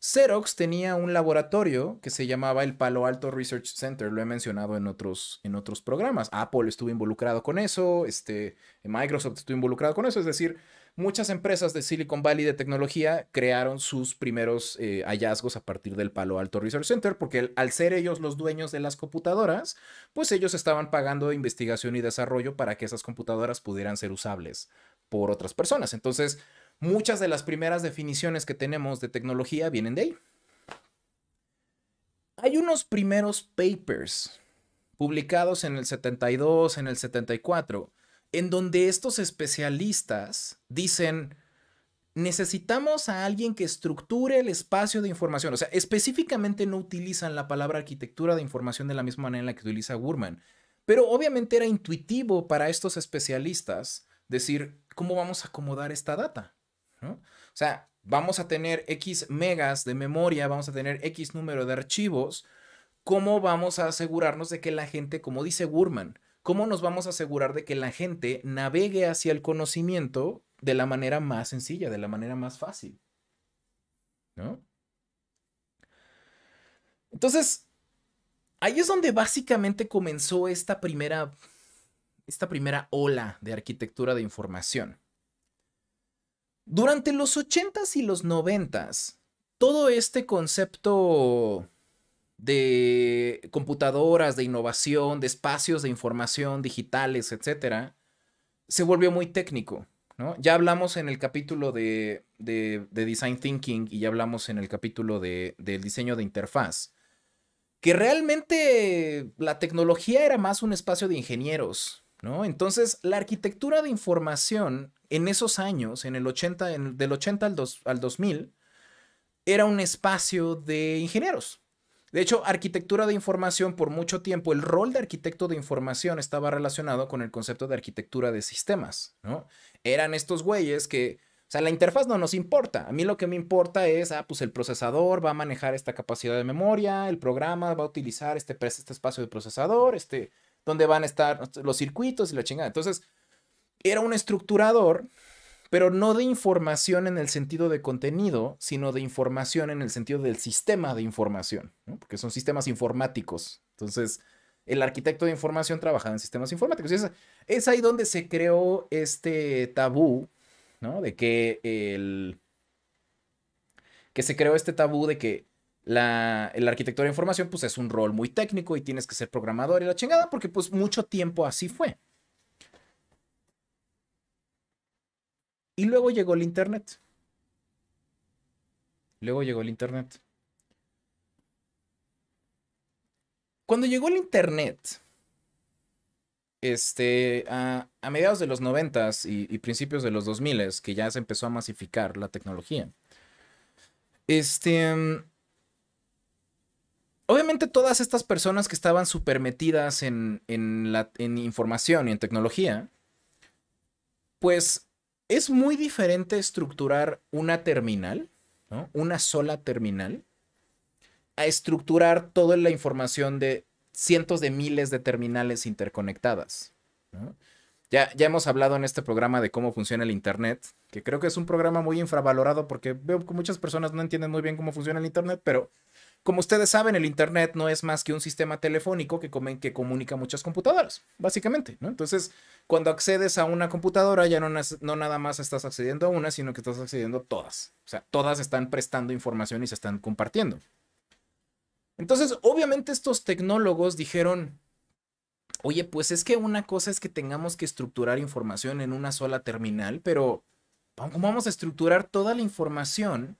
[SPEAKER 1] Xerox tenía un laboratorio que se llamaba el Palo Alto Research Center, lo he mencionado en otros, en otros programas. Apple estuvo involucrado con eso, este, Microsoft estuvo involucrado con eso, es decir, muchas empresas de Silicon Valley de tecnología crearon sus primeros eh, hallazgos a partir del Palo Alto Research Center, porque al ser ellos los dueños de las computadoras, pues ellos estaban pagando investigación y desarrollo para que esas computadoras pudieran ser usables por otras personas. Entonces, muchas de las primeras definiciones que tenemos de tecnología vienen de ahí. Hay unos primeros papers publicados en el 72, en el 74, en donde estos especialistas dicen, necesitamos a alguien que estructure el espacio de información. O sea, específicamente no utilizan la palabra arquitectura de información de la misma manera en la que utiliza Gurman. Pero obviamente era intuitivo para estos especialistas decir, ¿cómo vamos a acomodar esta data? O sea, vamos a tener X megas de memoria, vamos a tener X número de archivos. ¿Cómo vamos a asegurarnos de que la gente, como dice Gurman, ¿cómo nos vamos a asegurar de que la gente navegue hacia el conocimiento de la manera más sencilla, de la manera más fácil? ¿No? Entonces, ahí es donde básicamente comenzó esta primera, esta primera ola de arquitectura de información. Durante los 80s y los 90s, todo este concepto de computadoras, de innovación, de espacios de información digitales, etcétera, se volvió muy técnico. ¿no? Ya hablamos en el capítulo de, Design Thinking y ya hablamos en el capítulo de, del diseño de interfaz, que realmente la tecnología era más un espacio de ingenieros, ¿no? Entonces, la arquitectura de información en esos años, en el 80, en, del 80 al, al 2000, era un espacio de ingenieros, de hecho, arquitectura de información, por mucho tiempo, el rol de arquitecto de información estaba relacionado con el concepto de arquitectura de sistemas, ¿no? Eran estos güeyes que, o sea, la interfaz no nos importa. A mí lo que me importa es, ah, pues el procesador va a manejar esta capacidad de memoria, el programa va a utilizar este, pues, este espacio de procesador, este, dónde van a estar los circuitos y la chingada. Entonces, era un estructurador pero no de información en el sentido de contenido, sino de información en el sentido del sistema de información, porque son sistemas informáticos. Entonces, el arquitecto de información trabaja en sistemas informáticos. es, ahí donde se creó este tabú, ¿no? De que el... que se creó este tabú de que la, el arquitectura de información, pues es un rol muy técnico y tienes que ser programador y la chingada, porque pues mucho tiempo así fue. Y luego llegó el Internet. Luego llegó el Internet. Cuando llegó el Internet, este, a, mediados de los noventas... y, principios de los 2000, que ya se empezó a masificar la tecnología, este, mm, obviamente todas estas personas que estaban supermetidas metidas en, la, en información y en tecnología, pues es muy diferente estructurar una terminal, una sola terminal, a estructurar toda la información de cientos de miles de terminales interconectadas. Ya, ya hemos hablado en este programa de cómo funciona el Internet, que creo que es un programa muy infravalorado porque veo que muchas personas no entienden muy bien cómo funciona el Internet, pero como ustedes saben, el Internet no es más que un sistema telefónico que, que comunica muchas computadoras, básicamente, Entonces, cuando accedes a una computadora, ya no, no nada más estás accediendo a una, sino que estás accediendo a todas. O sea, todas están prestando información y se están compartiendo. Entonces, obviamente estos tecnólogos dijeron, oye, pues es que una cosa es que tengamos que estructurar información en una sola terminal, pero ¿cómo vamos a estructurar toda la información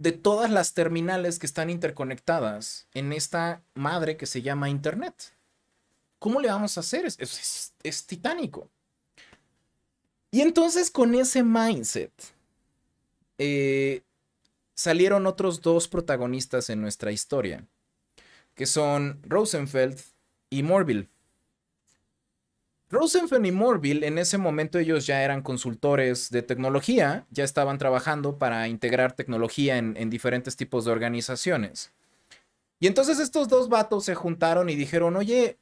[SPEAKER 1] de todas las terminales que están interconectadas en esta madre que se llama Internet. ¿Cómo le vamos a hacer? Es, es, titánico. Y entonces con ese mindset eh, salieron otros dos protagonistas en nuestra historia, que son Rosenfeld y Morville. Rosenfeld y Morville en ese momento ellos ya eran consultores de tecnología, ya estaban trabajando para integrar tecnología en, diferentes tipos de organizaciones. Y entonces estos dos vatos se juntaron y dijeron, oye,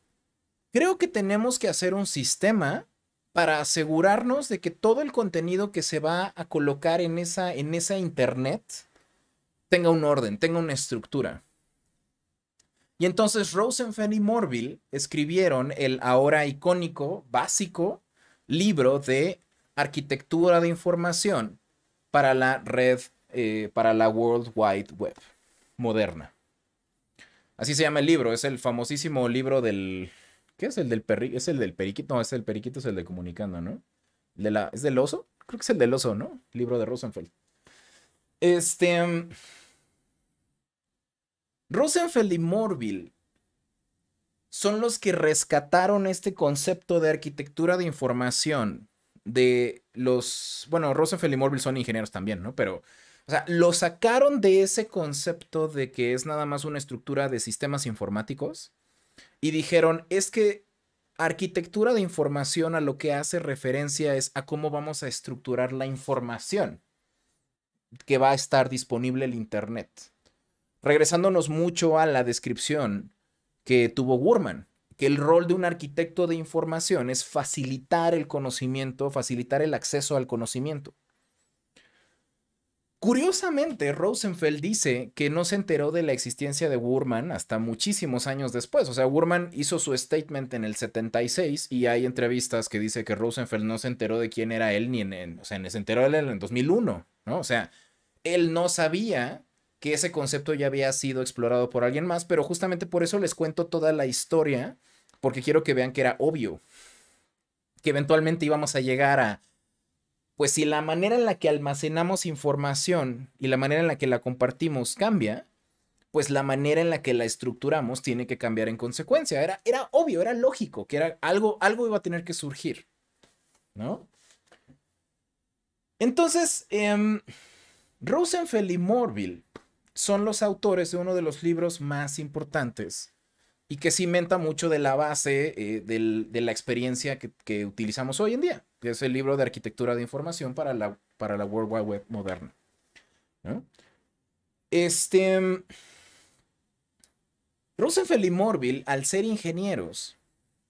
[SPEAKER 1] creo que tenemos que hacer un sistema para asegurarnos de que todo el contenido que se va a colocar en esa, en esa internet tenga un orden, tenga una estructura. Y entonces Rosenfeld y Morville escribieron el ahora icónico, básico libro de arquitectura de información para la red, eh, para la World Wide Web moderna. Así se llama el libro, es el famosísimo libro del... ¿Qué es el del perri... ¿Es el del periquito? No, es el periquito, es el de comunicando, ¿no? De la... ¿Es del oso? Creo que es el del oso, ¿no? libro de Rosenfeld. Este... Rosenfeld y Morville son los que rescataron este concepto de arquitectura de información de los, bueno, Rosenfeld y Morville son ingenieros también, ¿no? Pero, o sea, lo sacaron de ese concepto de que es nada más una estructura de sistemas informáticos y dijeron, es que arquitectura de información a lo que hace referencia es a cómo vamos a estructurar la información que va a estar disponible el Internet regresándonos mucho a la descripción que tuvo Wurman, que el rol de un arquitecto de información es facilitar el conocimiento, facilitar el acceso al conocimiento. Curiosamente, Rosenfeld dice que no se enteró de la existencia de Wurman hasta muchísimos años después. O sea, Wurman hizo su statement en el 76 y hay entrevistas que dice que Rosenfeld no se enteró de quién era él ni en, o sea, se enteró de él en 2001, ¿no? O sea, él no sabía que ese concepto ya había sido explorado por alguien más, pero justamente por eso les cuento toda la historia, porque quiero que vean que era obvio, que eventualmente íbamos a llegar a, pues si la manera en la que almacenamos información y la manera en la que la compartimos cambia, pues la manera en la que la estructuramos tiene que cambiar en consecuencia. Era, era obvio, era lógico, que era algo, algo iba a tener que surgir, ¿no? Entonces, em, Rosenfeld y Morville son los autores de uno de los libros más importantes y que cimenta mucho de la base eh, de la experiencia que, utilizamos hoy en día, que es el libro de arquitectura de información para la, para la World Wide Web moderna. Este. Rosenfeld y Morville, al ser ingenieros,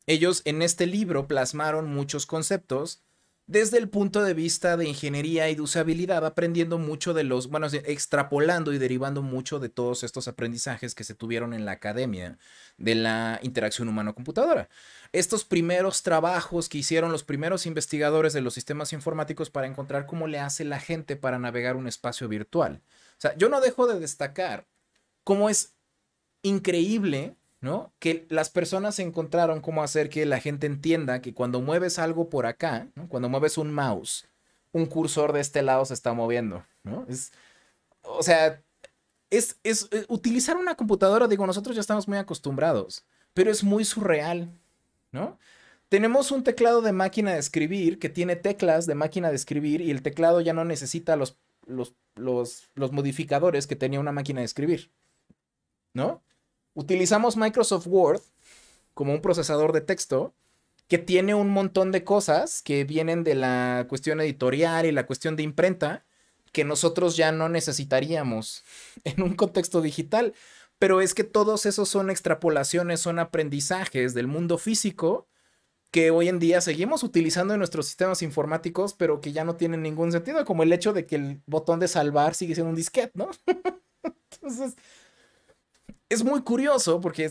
[SPEAKER 1] ellos en este libro plasmaron muchos conceptos desde el punto de vista de ingeniería y de usabilidad, aprendiendo mucho de los, bueno, extrapolando y derivando mucho de todos estos aprendizajes que se tuvieron en la academia de la interacción humano-computadora. Estos primeros trabajos que hicieron los primeros investigadores de los sistemas informáticos para encontrar cómo le hace la gente para navegar un espacio virtual. O sea, yo no dejo de destacar cómo es increíble ¿no? Que las personas encontraron cómo hacer que la gente entienda que cuando mueves algo por acá, cuando mueves un mouse, un cursor de este lado se está moviendo, ¿no? Es, o sea, es, eh, utilizar una computadora, digo, nosotros ya estamos muy acostumbrados, pero es muy surreal, ¿no? Tenemos un teclado de máquina de escribir que tiene teclas de máquina de escribir y el teclado ya no necesita los, los modificadores que tenía una máquina de escribir, ¿no? utilizamos Microsoft Word como un procesador de texto que tiene un montón de cosas que vienen de la cuestión editorial y la cuestión de imprenta que nosotros ya no necesitaríamos en un contexto digital. Pero es que todos esos son extrapolaciones, son aprendizajes del mundo físico que hoy en día seguimos utilizando en nuestros sistemas informáticos, pero que ya no tienen ningún sentido, como el hecho de que el botón de salvar sigue siendo un disquete, ¿no? Entonces, es muy curioso porque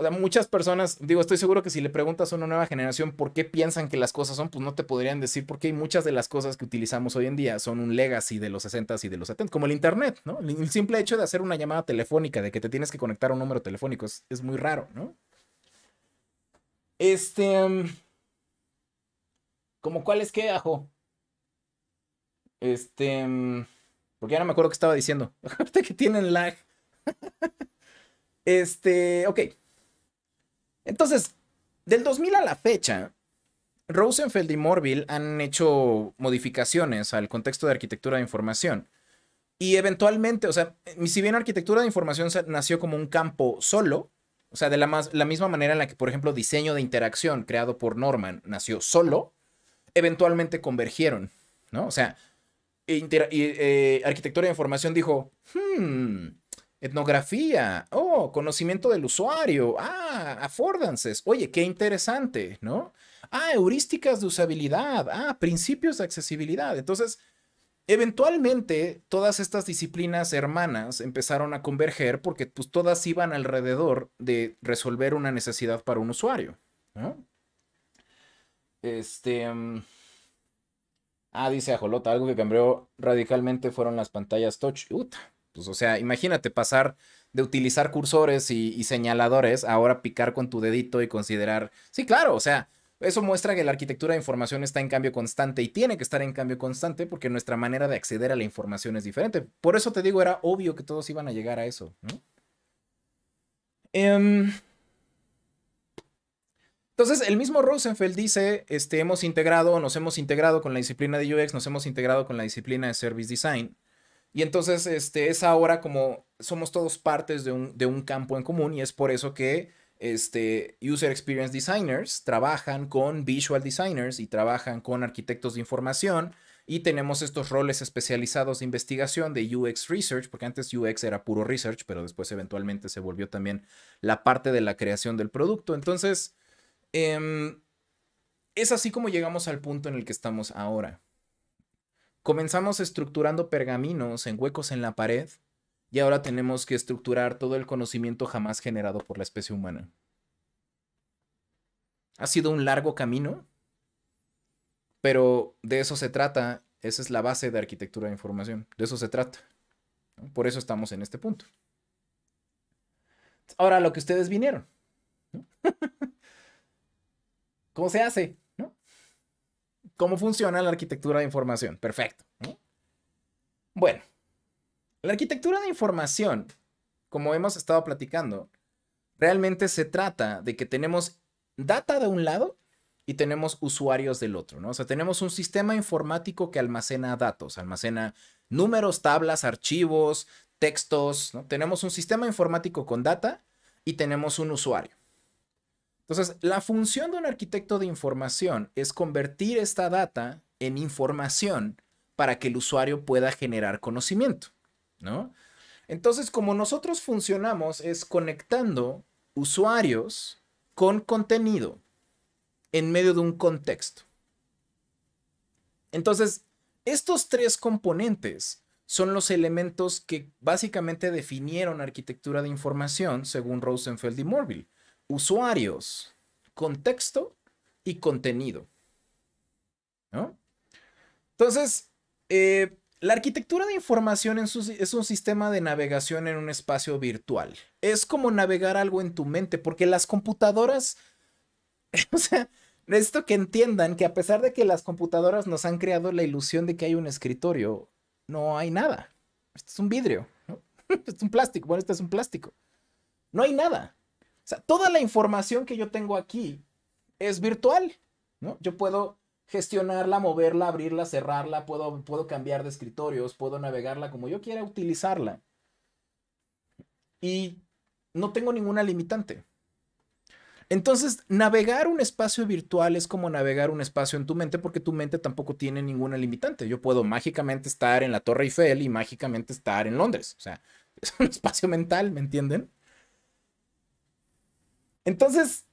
[SPEAKER 1] o sea, muchas personas, digo, estoy seguro que si le preguntas a una nueva generación por qué piensan que las cosas son, pues no te podrían decir por qué muchas de las cosas que utilizamos hoy en día son un legacy de los 60s y de los 70s, como el Internet, ¿no? El simple hecho de hacer una llamada telefónica, de que te tienes que conectar a un número telefónico, es, muy raro, ¿no? Este... Em, ¿Como cuál es qué, ajo? Este... Em, porque ahora me acuerdo que estaba diciendo. Aparte que tienen lag. Este, ok. Entonces, del 2000 a la fecha, Rosenfeld y Morville han hecho modificaciones al contexto de arquitectura de información. Y eventualmente, o sea, eh, si bien arquitectura de información nació como un campo solo, o sea, de la, más, la misma manera en la que, por ejemplo, diseño de interacción creado por Norman nació solo, eventualmente convergieron, ¿no? O sea, eh, arquitectura de información dijo, hmm, Etnografía, oh, conocimiento del usuario, ah, affordances, oye, qué interesante, ¿no? Ah, heurísticas de usabilidad, ah, principios de accesibilidad. Entonces, eventualmente todas estas disciplinas hermanas empezaron a converger porque pues todas iban alrededor de resolver una necesidad para un usuario, ¿no? Este... Mm, ah, dice Ajolota, algo que cambió radicalmente fueron las pantallas touch. Uta, pues, o sea, imagínate pasar de utilizar cursores y, señaladores a ahora picar con tu dedito y considerar. Sí, claro, o sea, eso muestra que la arquitectura de información está en cambio constante y tiene que estar en cambio constante porque nuestra manera de acceder a la información es diferente. Por eso te digo, era obvio que todos iban a llegar a eso. Em, entonces, el mismo Rosenfeld dice, este, hemos integrado, nos hemos integrado con la disciplina de UX, nos hemos integrado con la disciplina de Service Design. Y entonces este, es ahora como somos todos partes de un, campo en común y es por eso que este, User Experience Designers trabajan con Visual Designers y trabajan con arquitectos de información y tenemos estos roles especializados de investigación de UX Research, porque antes UX era puro research, pero después eventualmente se volvió también la parte de la creación del producto. Entonces, em, es así como llegamos al punto en el que estamos ahora. Comenzamos estructurando pergaminos en huecos en la pared y ahora tenemos que estructurar todo el conocimiento jamás generado por la especie humana. Ha sido un largo camino, pero de eso se trata, esa es la base de arquitectura de información, de eso se trata. Por eso estamos en este punto. Ahora lo que ustedes vinieron. ¿Cómo se hace? cómo funciona la arquitectura de información. Perfecto. Bueno, la arquitectura de información, como hemos estado platicando, realmente se trata de que tenemos data de un lado y tenemos usuarios del otro, ¿no? O sea, tenemos un sistema informático que almacena datos, almacena números, tablas, archivos, textos, Tenemos un sistema informático con data y tenemos un usuario. Entonces, la función de un arquitecto de información es convertir esta data en información para que el usuario pueda generar conocimiento, ¿no? Entonces, como nosotros funcionamos es conectando usuarios con contenido en medio de un contexto. Entonces, estos tres componentes son los elementos que básicamente definieron arquitectura de información según Rosenfeld y Morville usuarios, contexto y contenido. Entonces, eh, la arquitectura de información es un sistema de navegación en un espacio virtual. Es como navegar algo en tu mente, porque las computadoras, o sea, necesito que entiendan que a pesar de que las computadoras nos han creado la ilusión de que hay un escritorio, no hay nada. Esto es un vidrio, Esto es un plástico, bueno, esto es un plástico. No hay nada sea, toda la información que yo tengo aquí es virtual, ¿no? Yo puedo gestionarla, moverla, abrirla, cerrarla, puedo, puedo cambiar de escritorios, puedo navegarla como yo quiera, utilizarla. Y no tengo ninguna limitante. Entonces, navegar un espacio virtual es como navegar un espacio en tu mente porque tu mente tampoco tiene ninguna limitante. Yo puedo mágicamente estar en la Torre Eiffel y mágicamente estar en Londres. O sea, es un espacio mental, ¿me entienden? Entonces,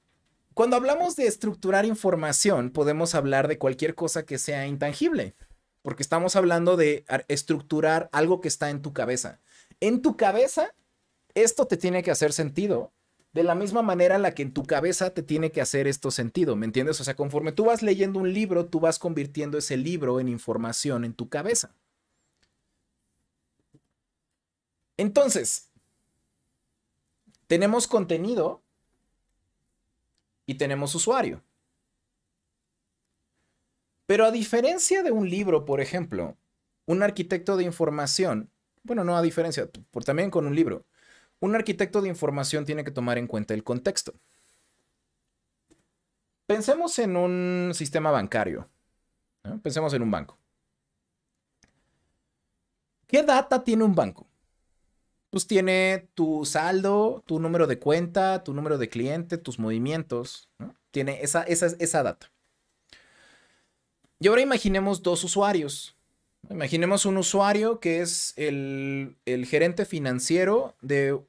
[SPEAKER 1] cuando hablamos de estructurar información, podemos hablar de cualquier cosa que sea intangible, porque estamos hablando de estructurar algo que está en tu cabeza. En tu cabeza, esto te tiene que hacer sentido. De la misma manera en la que en tu cabeza te tiene que hacer esto sentido, ¿me entiendes? O sea, conforme tú vas leyendo un libro, tú vas convirtiendo ese libro en información en tu cabeza. Entonces, tenemos contenido y tenemos usuario. Pero a diferencia de un libro, por ejemplo, un arquitecto de información, bueno, no a diferencia, por, también con un libro, un arquitecto de información tiene que tomar en cuenta el contexto. Pensemos en un sistema bancario, pensemos en un banco. ¿Qué data tiene un banco? pues tiene tu saldo, tu número de cuenta, tu número de cliente, tus movimientos, Tiene esa, esa, data. Y ahora imaginemos dos usuarios. Imaginemos un usuario que es el, gerente financiero de...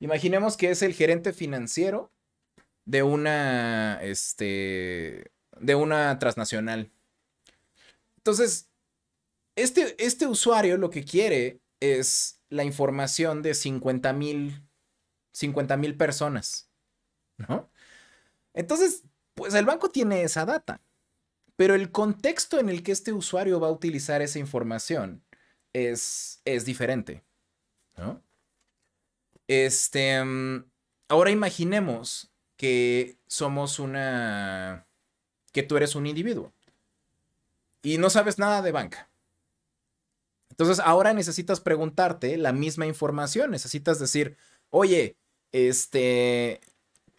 [SPEAKER 1] Imaginemos que es el gerente financiero de una, este, de una transnacional, entonces, este, este usuario lo que quiere es la información de 50 mil personas, ¿no? Entonces, pues el banco tiene esa data, pero el contexto en el que este usuario va a utilizar esa información es, es diferente, ¿no? Este, mm, ahora imaginemos que somos una, que tú eres un individuo, y no sabes nada de banca. Entonces ahora necesitas preguntarte la misma información, necesitas decir, oye, este,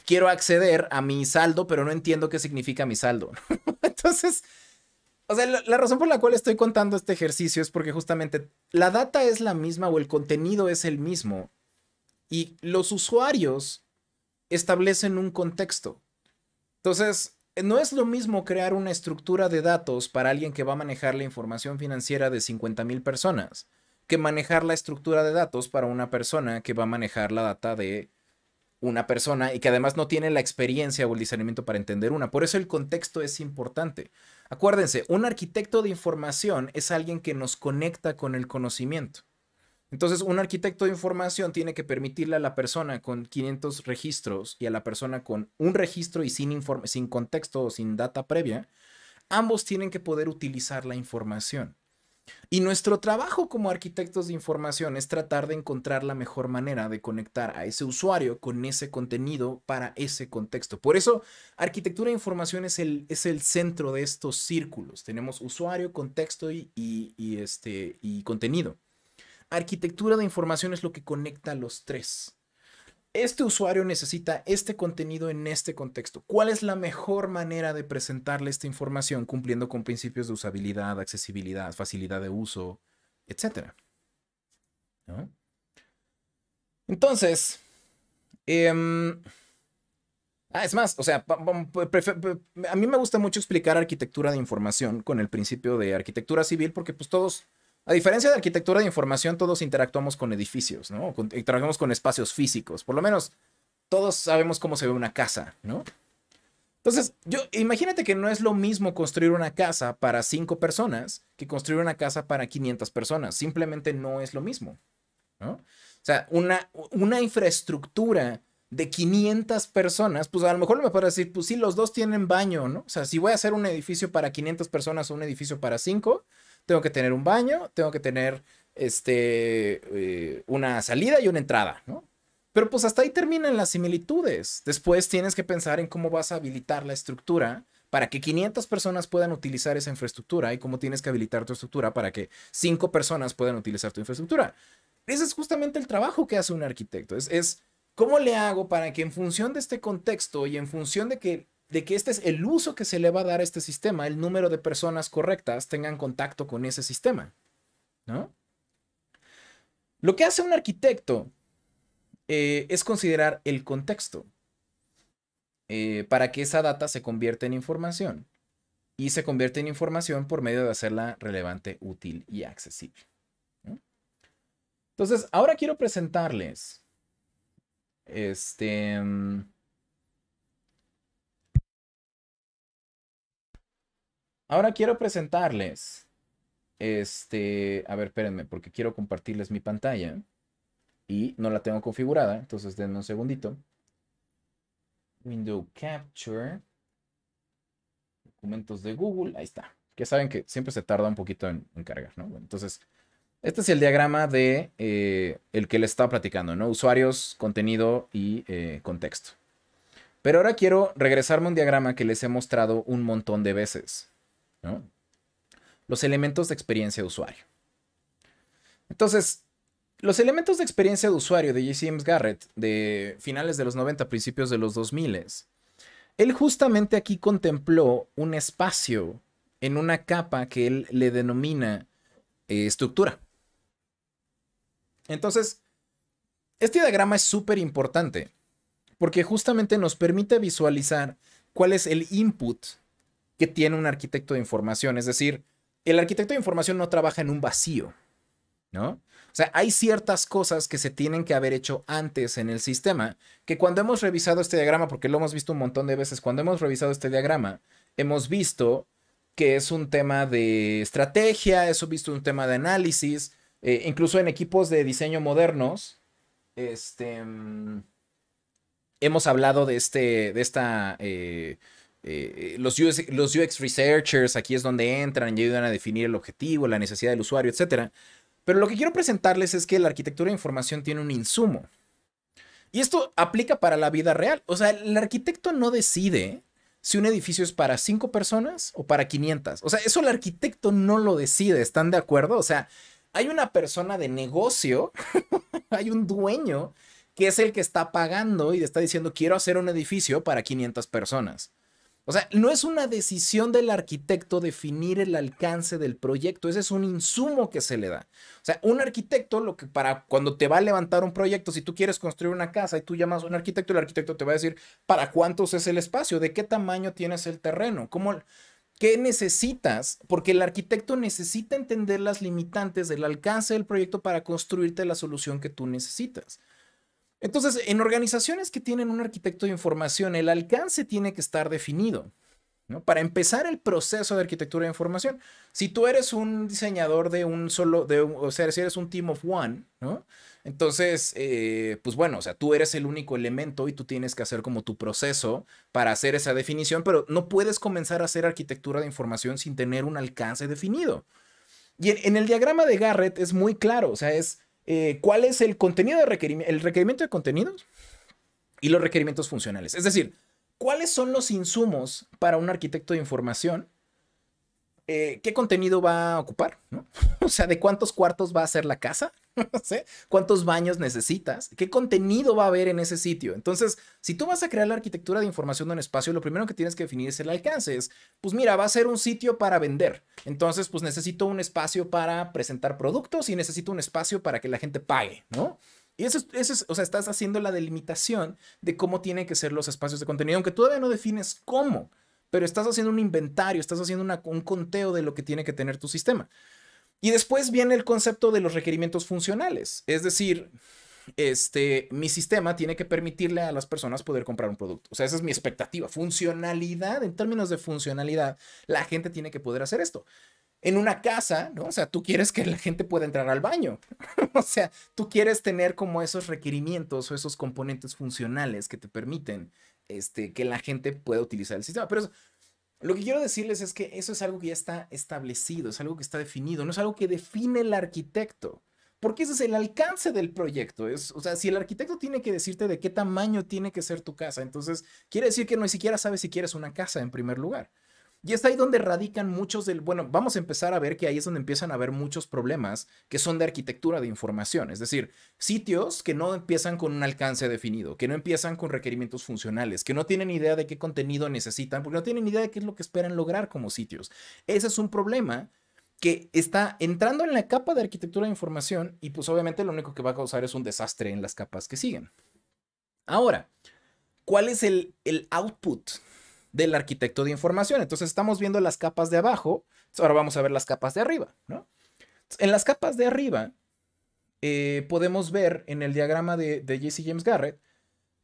[SPEAKER 1] quiero acceder a mi saldo, pero no entiendo qué significa mi saldo. Entonces, o sea, la, razón por la cual estoy contando este ejercicio es porque justamente la data es la misma o el contenido es el mismo y los usuarios establecen un contexto. Entonces, no es lo mismo crear una estructura de datos para alguien que va a manejar la información financiera de 50.000 personas que manejar la estructura de datos para una persona que va a manejar la data de una persona y que además no tiene la experiencia o el discernimiento para entender una. Por eso el contexto es importante. Acuérdense, un arquitecto de información es alguien que nos conecta con el conocimiento. Entonces, un arquitecto de información tiene que permitirle a la persona con 500 registros y a la persona con un registro y sin, informe, sin contexto o sin data previa, ambos tienen que poder utilizar la información. Y nuestro trabajo como arquitectos de información es tratar de encontrar la mejor manera de conectar a ese usuario con ese contenido para ese contexto. Por eso, arquitectura de información es el, es el centro de estos círculos. Tenemos usuario, contexto este, y contenido. Arquitectura de información es lo que conecta a los tres. Este usuario necesita este contenido en este contexto. ¿Cuál es la mejor manera de presentarle esta información cumpliendo con principios de usabilidad, accesibilidad, facilidad de uso, etcétera? Entonces, em, ah, es más, o sea, a mí me gusta mucho explicar arquitectura de información con el principio de arquitectura civil porque pues todos a diferencia de arquitectura de información, todos interactuamos con edificios, ¿no? Interactuamos con espacios físicos. Por lo menos todos sabemos cómo se ve una casa, ¿no? Entonces, yo, imagínate que no es lo mismo construir una casa para cinco personas que construir una casa para 500 personas. Simplemente no es lo mismo, ¿no? O sea, una, una infraestructura de 500 personas, pues a lo mejor me puedo decir, pues sí, los dos tienen baño, ¿no? O sea, si voy a hacer un edificio para 500 personas o un edificio para cinco tengo que tener un baño, tengo que tener este, eh, una salida y una entrada, ¿no? Pero pues hasta ahí terminan las similitudes. Después tienes que pensar en cómo vas a habilitar la estructura para que 500 personas puedan utilizar esa infraestructura y cómo tienes que habilitar tu estructura para que 5 personas puedan utilizar tu infraestructura. Ese es justamente el trabajo que hace un arquitecto. Es, es cómo le hago para que en función de este contexto y en función de que de que este es el uso que se le va a dar a este sistema, el número de personas correctas tengan contacto con ese sistema, ¿no? Lo que hace un arquitecto eh, es considerar el contexto eh, para que esa data se convierta en información y se convierte en información por medio de hacerla relevante, útil y accesible. Entonces, ahora quiero presentarles este... Ahora quiero presentarles. Este, a ver, espérenme, porque quiero compartirles mi pantalla. Y no la tengo configurada, entonces denme un segundito. Window Capture. Documentos de Google, ahí está. Que saben que siempre se tarda un poquito en, cargar, ¿no? entonces, este es el diagrama de eh, el que les estaba platicando, ¿no? Usuarios, contenido y eh, contexto. Pero ahora quiero regresarme a un diagrama que les he mostrado un montón de veces. Los elementos de experiencia de usuario. Entonces, los elementos de experiencia de usuario de JCMS Garrett de finales de los 90, principios de los 2000, él justamente aquí contempló un espacio en una capa que él le denomina eh, estructura. Entonces, este diagrama es súper importante porque justamente nos permite visualizar cuál es el input que tiene un arquitecto de información. Es decir, el arquitecto de información no trabaja en un vacío, ¿no? O sea, hay ciertas cosas que se tienen que haber hecho antes en el sistema, que cuando hemos revisado este diagrama, porque lo hemos visto un montón de veces, cuando hemos revisado este diagrama, hemos visto que es un tema de estrategia, eso visto un tema de análisis, eh, incluso en equipos de diseño modernos, este, mm, hemos hablado de, este, de esta... Eh, eh, los, UX, los UX researchers aquí es donde entran y ayudan a definir el objetivo, la necesidad del usuario, etc. Pero lo que quiero presentarles es que la arquitectura de información tiene un insumo. Y esto aplica para la vida real. O sea, el arquitecto no decide si un edificio es para 5 personas o para 500. O sea, eso el arquitecto no lo decide, ¿están de acuerdo? O sea, hay una persona de negocio, hay un dueño que es el que está pagando y está diciendo, quiero hacer un edificio para 500 personas. O sea, no es una decisión del arquitecto definir el alcance del proyecto, ese es un insumo que se le da. O sea, un arquitecto, lo que para cuando te va a levantar un proyecto, si tú quieres construir una casa y tú llamas a un arquitecto, el arquitecto te va a decir para cuántos es el espacio, de qué tamaño tienes el terreno, cómo, ¿Qué necesitas? Porque el arquitecto necesita entender las limitantes del alcance del proyecto para construirte la solución que tú necesitas. Entonces, en organizaciones que tienen un arquitecto de información, el alcance tiene que estar definido. ¿no? Para empezar el proceso de arquitectura de información, si tú eres un diseñador de un solo, de, o sea, si eres un team of one, ¿no? Entonces, eh, pues bueno, o sea, tú eres el único elemento y tú tienes que hacer como tu proceso para hacer esa definición, pero no puedes comenzar a hacer arquitectura de información sin tener un alcance definido. Y en, en el diagrama de Garrett es muy claro, o sea, es eh, cuál es el contenido de requerimiento, el requerimiento de contenidos y los requerimientos funcionales. Es decir, cuáles son los insumos para un arquitecto de información eh, qué contenido va a ocupar, ¿No? O sea, de cuántos cuartos va a ser la casa, sé. cuántos baños necesitas, qué contenido va a haber en ese sitio. Entonces, si tú vas a crear la arquitectura de información de un espacio, lo primero que tienes que definir es el alcance. Es, pues mira, va a ser un sitio para vender. Entonces, pues necesito un espacio para presentar productos y necesito un espacio para que la gente pague, ¿no? Y eso eso es, o sea, estás haciendo la delimitación de cómo tienen que ser los espacios de contenido, aunque todavía no defines cómo pero estás haciendo un inventario, estás haciendo un conteo de lo que tiene que tener tu sistema. Y después viene el concepto de los requerimientos funcionales, es decir, este, mi sistema tiene que permitirle a las personas poder comprar un producto. O sea, esa es mi expectativa. Funcionalidad, en términos de funcionalidad, la gente tiene que poder hacer esto. En una casa, ¿no? O sea, tú quieres que la gente pueda entrar al baño. o sea, tú quieres tener como esos requerimientos o esos componentes funcionales que te permiten este, que la gente pueda utilizar el sistema. Pero lo que quiero decirles es que eso es algo que ya está establecido, es algo que está definido, no es algo que define el arquitecto. Porque ese es el alcance del proyecto. Es, o sea, si el arquitecto tiene que decirte de qué tamaño tiene que ser tu casa, entonces quiere decir que no ni siquiera sabes si quieres una casa en primer lugar. Y es ahí donde radican muchos del, bueno, vamos a empezar a ver que ahí es donde empiezan a haber muchos problemas que son de arquitectura de información, es decir, sitios que no empiezan con un alcance definido, que no empiezan con requerimientos funcionales, que no tienen idea de qué contenido necesitan, porque no tienen idea de qué es lo que esperan lograr como sitios. Ese es un problema que está entrando en la capa de arquitectura de información y pues obviamente lo único que va a causar es un desastre en las capas que siguen. Ahora, ¿cuál es el, el output del arquitecto de información. Entonces estamos viendo las capas de abajo, ahora vamos a ver las capas de arriba, ¿no? En las capas de arriba eh, podemos ver en el diagrama de, de JC James Garrett,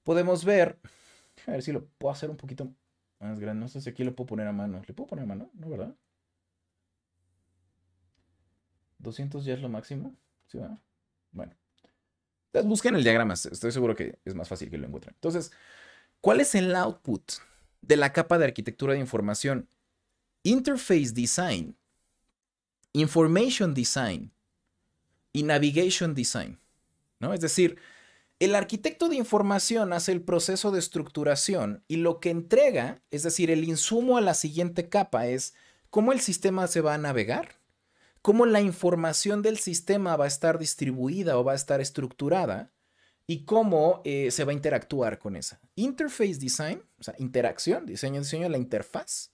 [SPEAKER 1] podemos ver, a ver si lo puedo hacer un poquito más grande, no sé si aquí lo puedo poner a mano, ¿le puedo poner a mano? ¿No, verdad? 200 ya es lo máximo, ¿sí va? Bueno. Busquen el diagrama, estoy seguro que es más fácil que lo encuentren. Entonces, ¿cuál es el output de la capa de arquitectura de información. Interface Design, Information Design y Navigation Design. ¿no? Es decir, el arquitecto de información hace el proceso de estructuración y lo que entrega, es decir, el insumo a la siguiente capa es cómo el sistema se va a navegar, cómo la información del sistema va a estar distribuida o va a estar estructurada y cómo eh, se va a interactuar con esa. Interface design, o sea, interacción, diseño, diseño la interfaz.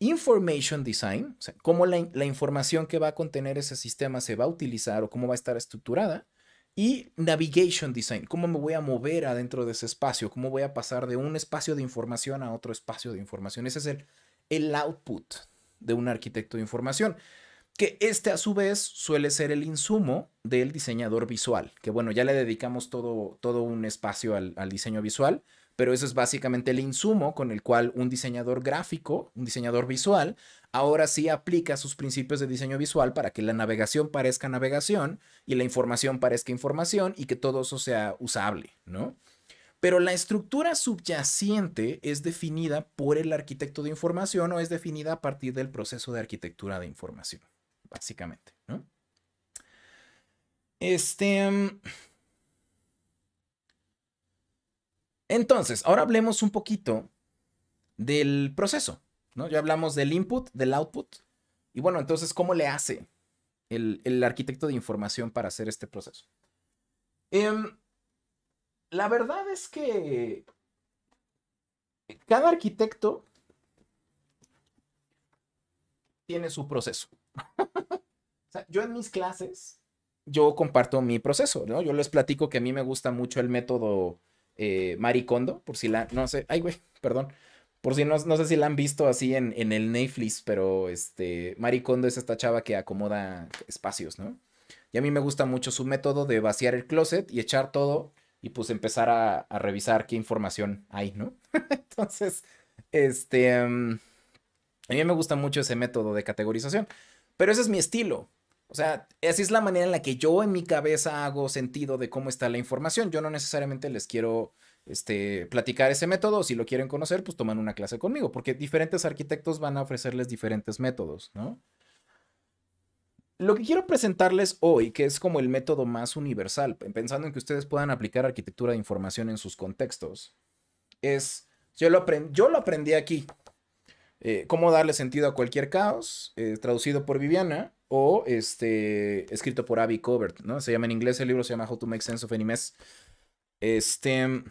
[SPEAKER 1] Information design, o sea, cómo la, información que va a contener ese sistema se va a utilizar o cómo va a estar estructurada. Y navigation design, cómo me voy a mover adentro de ese espacio, cómo voy a pasar de un espacio de información a otro espacio de información. Ese es el, el output de un arquitecto de información que este a su vez suele ser el insumo del diseñador visual, que bueno, ya le dedicamos todo, todo un espacio al, al diseño visual, pero eso es básicamente el insumo con el cual un diseñador gráfico, un diseñador visual, ahora sí aplica sus principios de diseño visual para que la navegación parezca navegación y la información parezca información y que todo eso sea usable, ¿no? Pero la estructura subyacente es definida por el arquitecto de información o es definida a partir del proceso de arquitectura de información básicamente, ¿no? Este... Mm, entonces, ahora hablemos un poquito del proceso, ¿no? Ya hablamos del input, del output, y bueno, entonces, ¿cómo le hace el, arquitecto de información para hacer este proceso? Em, la verdad es que cada arquitecto tiene su proceso. yo en mis clases, yo comparto mi proceso, ¿no? Yo les platico que a mí me gusta mucho el método eh, maricondo, por si la, no sé, ay, güey, perdón. Por si no, no sé si la han visto así en, en el Netflix, pero este, maricondo es esta chava que acomoda espacios, ¿no? Y a mí me gusta mucho su método de vaciar el closet y echar todo y pues empezar a, revisar qué información hay, ¿no? Entonces, este... Em, a mí me gusta mucho ese método de categorización. Pero ese es mi estilo. O sea, esa es la manera en la que yo en mi cabeza hago sentido de cómo está la información. Yo no necesariamente les quiero este, platicar ese método. Si lo quieren conocer, pues toman una clase conmigo, porque diferentes arquitectos van a ofrecerles diferentes métodos, ¿no? Lo que quiero presentarles hoy, que es como el método más universal, pensando en que ustedes puedan aplicar arquitectura de información en sus contextos, es, yo lo, yo lo aprendí aquí, eh, cómo darle sentido a cualquier caos, eh, traducido por Viviana o este, escrito por Abby Covert, ¿no? Se llama en inglés el libro, se llama How to Make Sense of Animes. Este,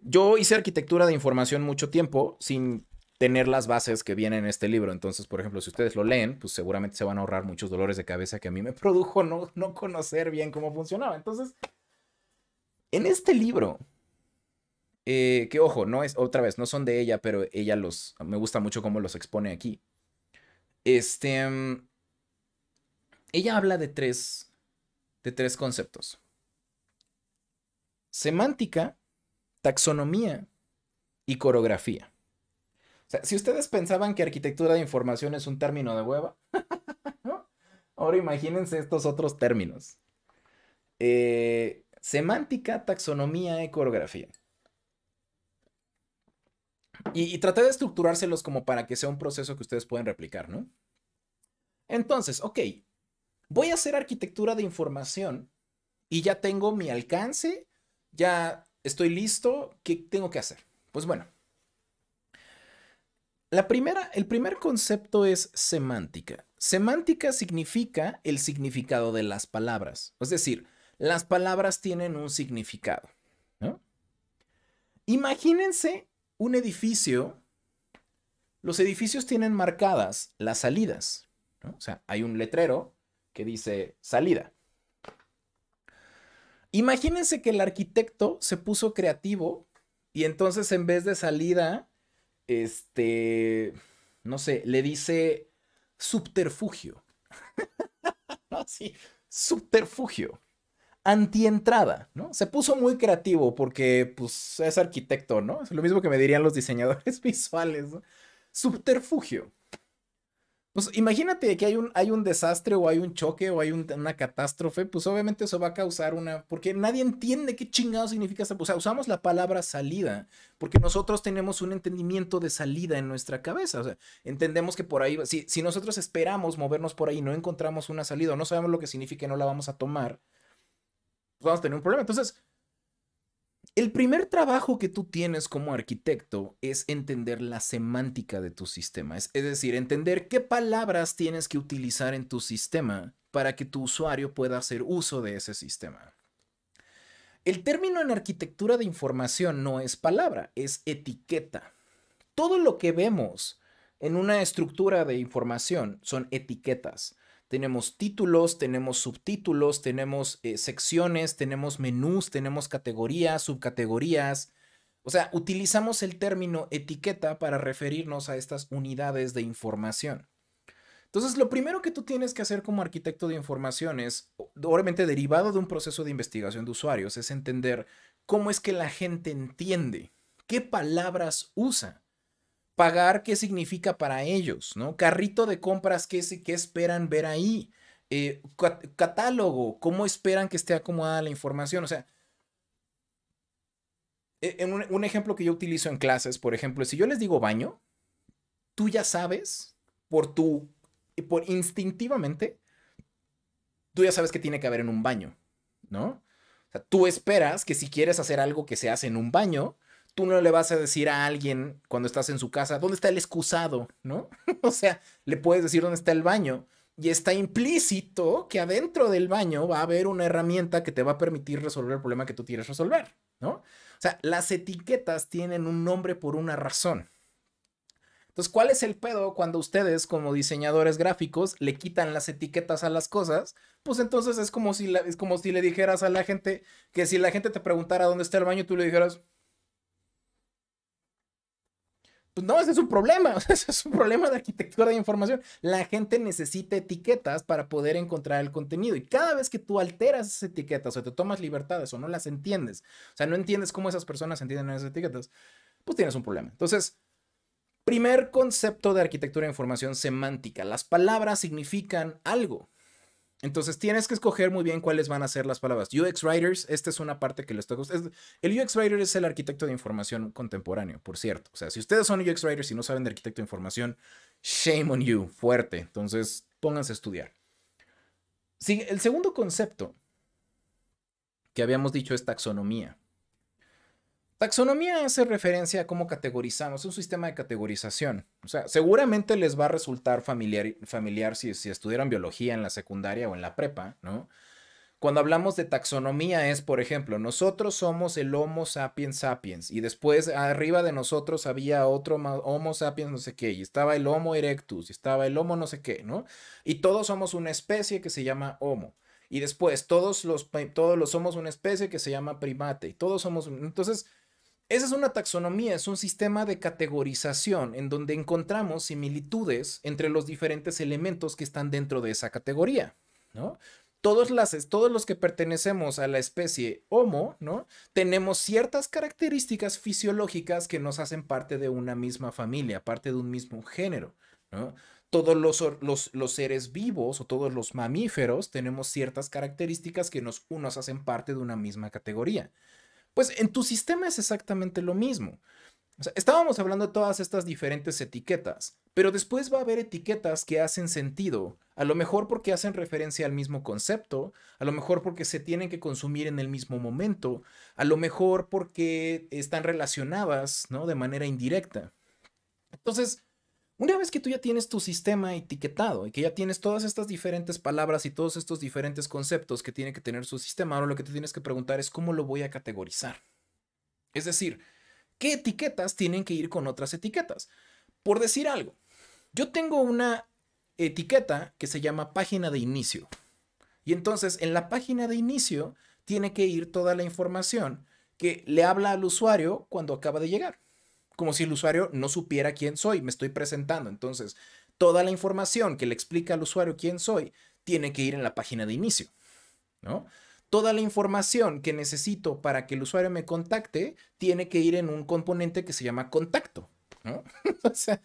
[SPEAKER 1] yo hice arquitectura de información mucho tiempo sin tener las bases que vienen en este libro. Entonces, por ejemplo, si ustedes lo leen, pues seguramente se van a ahorrar muchos dolores de cabeza que a mí me produjo no, no conocer bien cómo funcionaba. Entonces, en este libro, eh, que ojo, no es, otra vez, no son de ella, pero ella los, me gusta mucho cómo los expone aquí. Este, mm, ella habla de tres, de tres conceptos. Semántica, taxonomía y coreografía. O sea, si ustedes pensaban que arquitectura de información es un término de hueva, ahora imagínense estos otros términos. Eh, semántica, taxonomía y coreografía. Y, traté de estructurárselos como para que sea un proceso que ustedes pueden replicar, ¿no? Entonces, ok, voy a hacer arquitectura de información y ya tengo mi alcance, ya estoy listo, ¿qué tengo que hacer? Pues bueno, la primera, el primer concepto es semántica. Semántica significa el significado de las palabras, es decir, las palabras tienen un significado. Imagínense un edificio, los edificios tienen marcadas las salidas. O sea, hay un letrero que dice salida. Imagínense que el arquitecto se puso creativo y entonces en vez de salida, este, no sé, le dice subterfugio. no, sí, subterfugio antientrada, ¿no? Se puso muy creativo porque, pues, es arquitecto, ¿no? Es lo mismo que me dirían los diseñadores visuales, ¿no? Subterfugio. Pues imagínate que hay un, hay un desastre o hay un choque o hay una catástrofe, pues obviamente eso va a causar una... porque nadie entiende qué chingado significa O sea, usamos la palabra salida, porque nosotros tenemos un entendimiento de salida en nuestra cabeza. O sea, entendemos que por ahí, si, nosotros esperamos movernos por ahí, y no encontramos una salida, o no sabemos lo que significa y no la vamos a tomar, pues, vamos a tener un problema. Entonces, el primer trabajo que tú tienes como arquitecto es entender la semántica de tu sistema, es, es, decir, entender qué palabras tienes que utilizar en tu sistema para que tu usuario pueda hacer uso de ese sistema. El término en arquitectura de información no es palabra, es etiqueta. Todo lo que vemos en una estructura de información son etiquetas. Tenemos títulos, tenemos subtítulos, tenemos eh, secciones, tenemos menús, tenemos categorías, subcategorías. O sea, utilizamos el término etiqueta para referirnos a estas unidades de información. Entonces, lo primero que tú tienes que hacer como arquitecto de información es, obviamente derivado de un proceso de investigación de usuarios, es entender cómo es que la gente entiende, qué palabras usa. Pagar, ¿qué significa para ellos? ¿no? Carrito de compras, ¿qué, qué esperan ver ahí? Eh, catálogo, ¿cómo esperan que esté acomodada la información? O sea, e, en un, ejemplo que yo utilizo en clases, por ejemplo, si yo les digo baño, tú ya sabes por tu, por instintivamente, tú ya sabes que tiene que haber en un baño, ¿no? O sea, tú esperas que si quieres hacer algo que se hace en un baño, tú no le vas a decir a alguien cuando estás en su casa, ¿dónde está el excusado? ¿No? o sea, le puedes decir dónde está el baño. Y está implícito que adentro del baño va a haber una herramienta que te va a permitir resolver el problema que tú quieres resolver, ¿no? O sea, las etiquetas tienen un nombre por una razón. Entonces, ¿cuál es el pedo cuando ustedes, como diseñadores gráficos, le quitan las etiquetas a las cosas? Pues entonces es como si, es como si le dijeras a la gente que si la gente te preguntara dónde está el baño, tú le dijeras, pues no, ese es un problema, ese es un problema de arquitectura de información. La gente necesita etiquetas para poder encontrar el contenido y cada vez que tú alteras esas etiquetas o te tomas libertades o no las entiendes, o sea, no entiendes cómo esas personas entienden esas etiquetas, pues tienes un problema. Entonces, primer concepto de arquitectura de información semántica, las palabras significan algo. Entonces tienes que escoger muy bien cuáles van a ser las palabras. UX Writers, esta es una parte que les toca. El UX Writer es el arquitecto de información contemporáneo, por cierto. O sea, si ustedes son UX Writers y no saben de arquitecto de información, shame on you, fuerte. Entonces pónganse a estudiar. Sí, el segundo concepto que habíamos dicho es taxonomía. Taxonomía hace referencia a cómo categorizamos, es un sistema de categorización. O sea, seguramente les va a resultar familiar, familiar si, si estudiaron biología en la secundaria o en la prepa, ¿no? Cuando hablamos de taxonomía es, por ejemplo, nosotros somos el Homo sapiens sapiens y después arriba de nosotros había otro Homo sapiens no sé qué y estaba el Homo erectus y estaba el Homo no sé qué, ¿no? Y todos somos una especie que se llama Homo. Y después todos los, todos los somos una especie que se llama primate y todos somos... Entonces esa es una taxonomía, es un sistema de categorización en donde encontramos similitudes entre los diferentes elementos que están dentro de esa categoría, ¿no? Todos, todos los que pertenecemos a la especie Homo, ¿no? Tenemos ciertas características fisiológicas que nos hacen parte de una misma familia, parte de un mismo género, ¿no? todos los, los, seres vivos o todos los mamíferos tenemos ciertas características que nos unos hacen parte de una misma categoría. Pues en tu sistema es exactamente lo mismo. estábamos hablando de todas estas diferentes etiquetas, pero después va a haber etiquetas que hacen sentido, a lo mejor porque hacen referencia al mismo concepto, a lo mejor porque se tienen que consumir en el mismo momento, a lo mejor porque están relacionadas, ¿no? De manera indirecta. Entonces, una vez que tú ya tienes tu sistema etiquetado y que ya tienes todas estas diferentes palabras y todos estos diferentes conceptos que tiene que tener su sistema, ahora lo que te tienes que preguntar es cómo lo voy a categorizar. Es decir, ¿qué etiquetas tienen que ir con otras etiquetas? Por decir algo, yo tengo una etiqueta que se llama página de inicio. Y entonces en la página de inicio tiene que ir toda la información que le habla al usuario cuando acaba de llegar como si el usuario no supiera quién soy, me estoy presentando. Entonces, toda la información que le explica al usuario quién soy tiene que ir en la página de inicio, ¿no? Toda la información que necesito para que el usuario me contacte tiene que ir en un componente que se llama contacto, ¿no? o sea,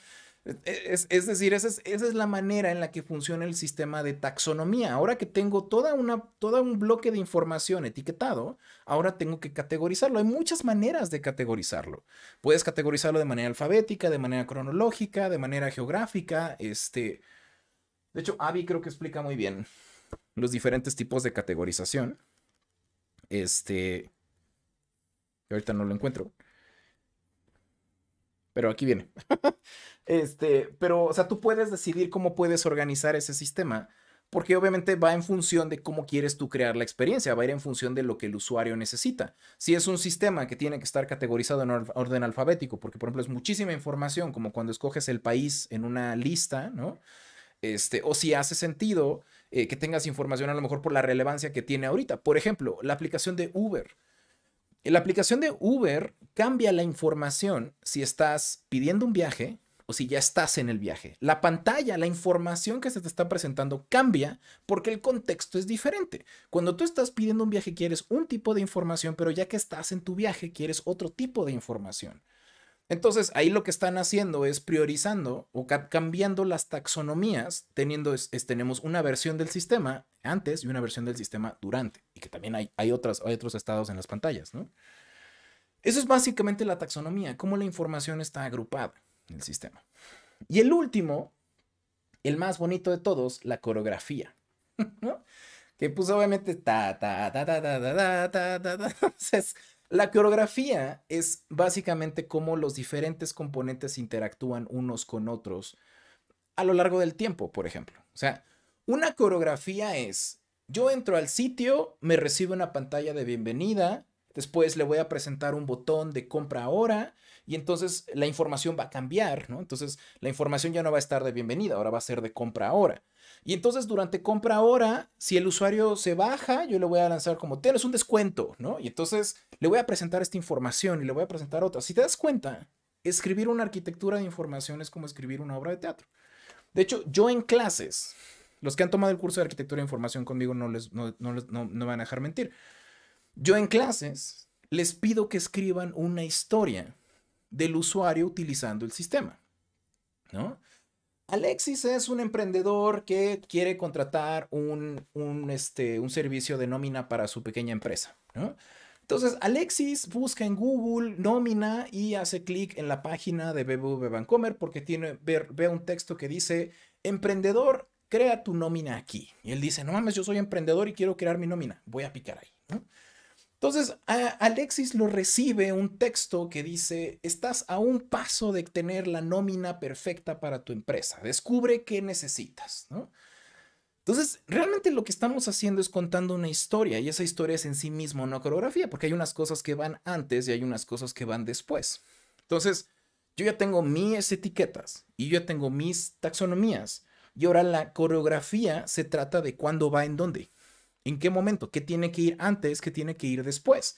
[SPEAKER 1] e-, es, decir, esa es, la manera en la que funciona el sistema de taxonomía. Ahora que tengo toda una, todo un bloque de información etiquetado, ahora tengo que categorizarlo. Hay muchas maneras de categorizarlo. Puedes categorizarlo de manera alfabética, de manera cronológica, de manera geográfica. Este... De hecho, Avi creo que explica muy bien los diferentes tipos de categorización. Este. Ahorita no lo encuentro pero aquí viene. este, pero, o sea, tú puedes decidir cómo puedes organizar ese sistema, porque obviamente va en función de cómo quieres tú crear la experiencia, va a ir en función de lo que el usuario necesita. Si es un sistema que tiene que estar categorizado en orden alfabético, porque por ejemplo es muchísima información, como cuando escoges el país en una lista, ¿no? Este, o si hace sentido eh, que tengas información a lo mejor por la relevancia que tiene ahorita. Por ejemplo, la aplicación de Uber eh, la aplicación de Uber cambia la información si estás pidiendo un viaje o si ya estás en el viaje. La pantalla, la información que se te está presentando cambia porque el contexto es diferente. Cuando tú estás pidiendo un viaje quieres un tipo de información, pero ya que estás en tu viaje quieres otro tipo de información. Entonces, ahí lo que están haciendo es priorizando o cambiando las taxonomías, teniendo es, tenemos una versión del sistema antes y una versión del sistema durante, y que también hay, otras, hay otros estados en las pantallas, ¿no? Eso es básicamente la taxonomía, cómo la información está agrupada en el sistema. Y el último, el más bonito de todos, la coreografía, ¿no? Que puso obviamente ta la coreografía es básicamente cómo los diferentes componentes interactúan unos con otros a lo largo del tiempo, por ejemplo. O sea, una coreografía es, yo entro al sitio, me recibo una pantalla de bienvenida, después le voy a presentar un botón de compra ahora, y entonces la información va a cambiar, ¿no? Entonces la información ya no va a estar de bienvenida, ahora va a ser de compra ahora. Y entonces durante compra ahora, si el usuario se baja, yo le voy a lanzar como, tienes un descuento, ¿no? Y entonces le voy a presentar esta información y le voy a presentar otra. Si te das cuenta, escribir una arquitectura de información es como escribir una obra de teatro. De hecho, yo en clases, los que han tomado el curso de arquitectura de información conmigo no, les, no, van a dejar mentir. Yo en clases les pido que escriban una historia del usuario utilizando el sistema. ¿no? Alexis es un emprendedor que quiere contratar un, este, un servicio de nómina para su pequeña empresa. ¿no? Entonces, Alexis busca en Google nómina y hace clic en la página de BBV Bancomer porque tiene, ve, ve, un texto que dice, emprendedor, crea tu nómina aquí. Y él dice, no mames, yo soy emprendedor y quiero crear mi nómina. Voy a picar ahí. ¿no? Entonces, Alexis lo recibe un texto que dice, estás a un paso de tener la nómina perfecta para tu empresa, descubre qué necesitas, ¿no? Entonces, realmente lo que estamos haciendo es contando una historia y esa historia es en sí mismo una coreografía, porque hay unas cosas que van antes y hay unas cosas que van después. Entonces, yo ya tengo mis etiquetas y yo ya tengo mis taxonomías y ahora la coreografía se trata de cuándo va en dónde. ¿En qué momento? ¿Qué tiene que ir antes? ¿Qué tiene que ir después?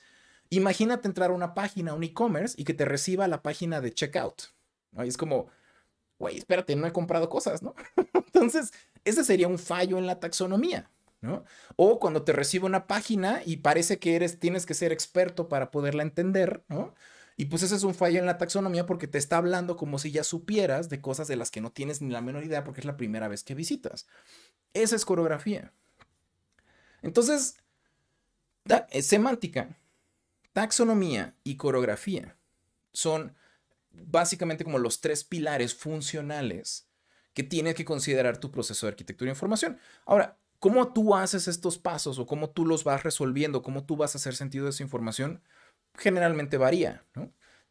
[SPEAKER 1] Imagínate entrar a una página, un e-commerce, y que te reciba la página de checkout. es como, güey, espérate, no he comprado cosas, ¿no? Entonces, ese sería un fallo en la taxonomía, ¿no? O cuando te recibe una página y parece que eres, tienes que ser experto para poderla entender, ¿no? Y pues ese es un fallo en la taxonomía porque te está hablando como si ya supieras de cosas de las que no tienes ni la menor idea porque es la primera vez que visitas. Esa es coreografía. Entonces, eh, semántica, taxonomía y coreografía son básicamente como los tres pilares funcionales que tienes que considerar tu proceso de arquitectura de información. Ahora, ¿cómo tú haces estos pasos o cómo tú los vas resolviendo, cómo tú vas a hacer sentido de esa información? Generalmente varía,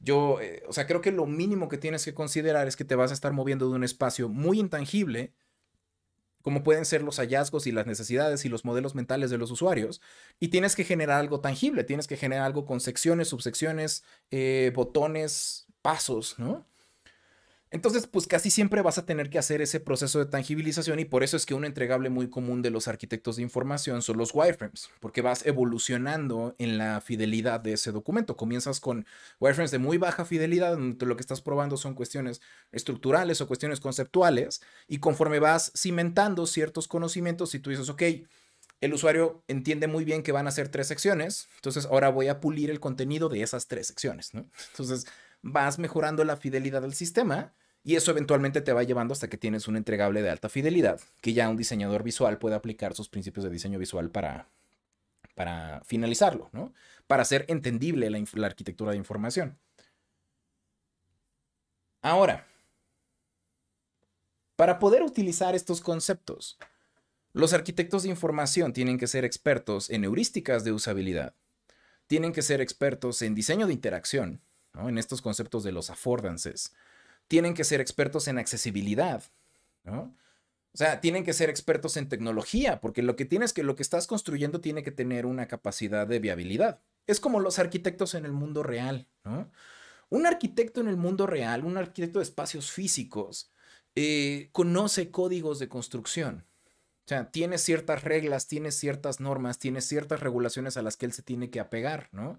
[SPEAKER 1] Yo, eh, o sea, creo que lo mínimo que tienes que considerar es que te vas a estar moviendo de un espacio muy intangible como pueden ser los hallazgos y las necesidades y los modelos mentales de los usuarios, y tienes que generar algo tangible, tienes que generar algo con secciones, subsecciones, eh, botones, pasos, ¿no? Entonces, pues casi siempre vas a tener que hacer ese proceso de tangibilización y por eso es que un entregable muy común de los arquitectos de información son los wireframes, porque vas evolucionando en la fidelidad de ese documento. Comienzas con wireframes de muy baja fidelidad, donde lo que estás probando son cuestiones estructurales o cuestiones conceptuales, y conforme vas cimentando ciertos conocimientos, y tú dices, ok, el usuario entiende muy bien que van a ser tres secciones, entonces ahora voy a pulir el contenido de esas tres secciones, Entonces vas mejorando la fidelidad del sistema y eso eventualmente te va llevando hasta que tienes un entregable de alta fidelidad, que ya un diseñador visual puede aplicar sus principios de diseño visual para, finalizarlo, Para hacer entendible la, arquitectura de información. Ahora, para poder utilizar estos conceptos, los arquitectos de información tienen que ser expertos en heurísticas de usabilidad, tienen que ser expertos en diseño de interacción, en estos conceptos de los affordances, tienen que ser expertos en accesibilidad, ¿no? O sea, tienen que ser expertos en tecnología, porque lo que tienes que, lo que estás construyendo tiene que tener una capacidad de viabilidad. Es como los arquitectos en el mundo real, ¿no? Un arquitecto en el mundo real, un arquitecto de espacios físicos, eh, conoce códigos de construcción. O sea, tiene ciertas reglas, tiene ciertas normas, tiene ciertas regulaciones a las que él se tiene que apegar, ¿no?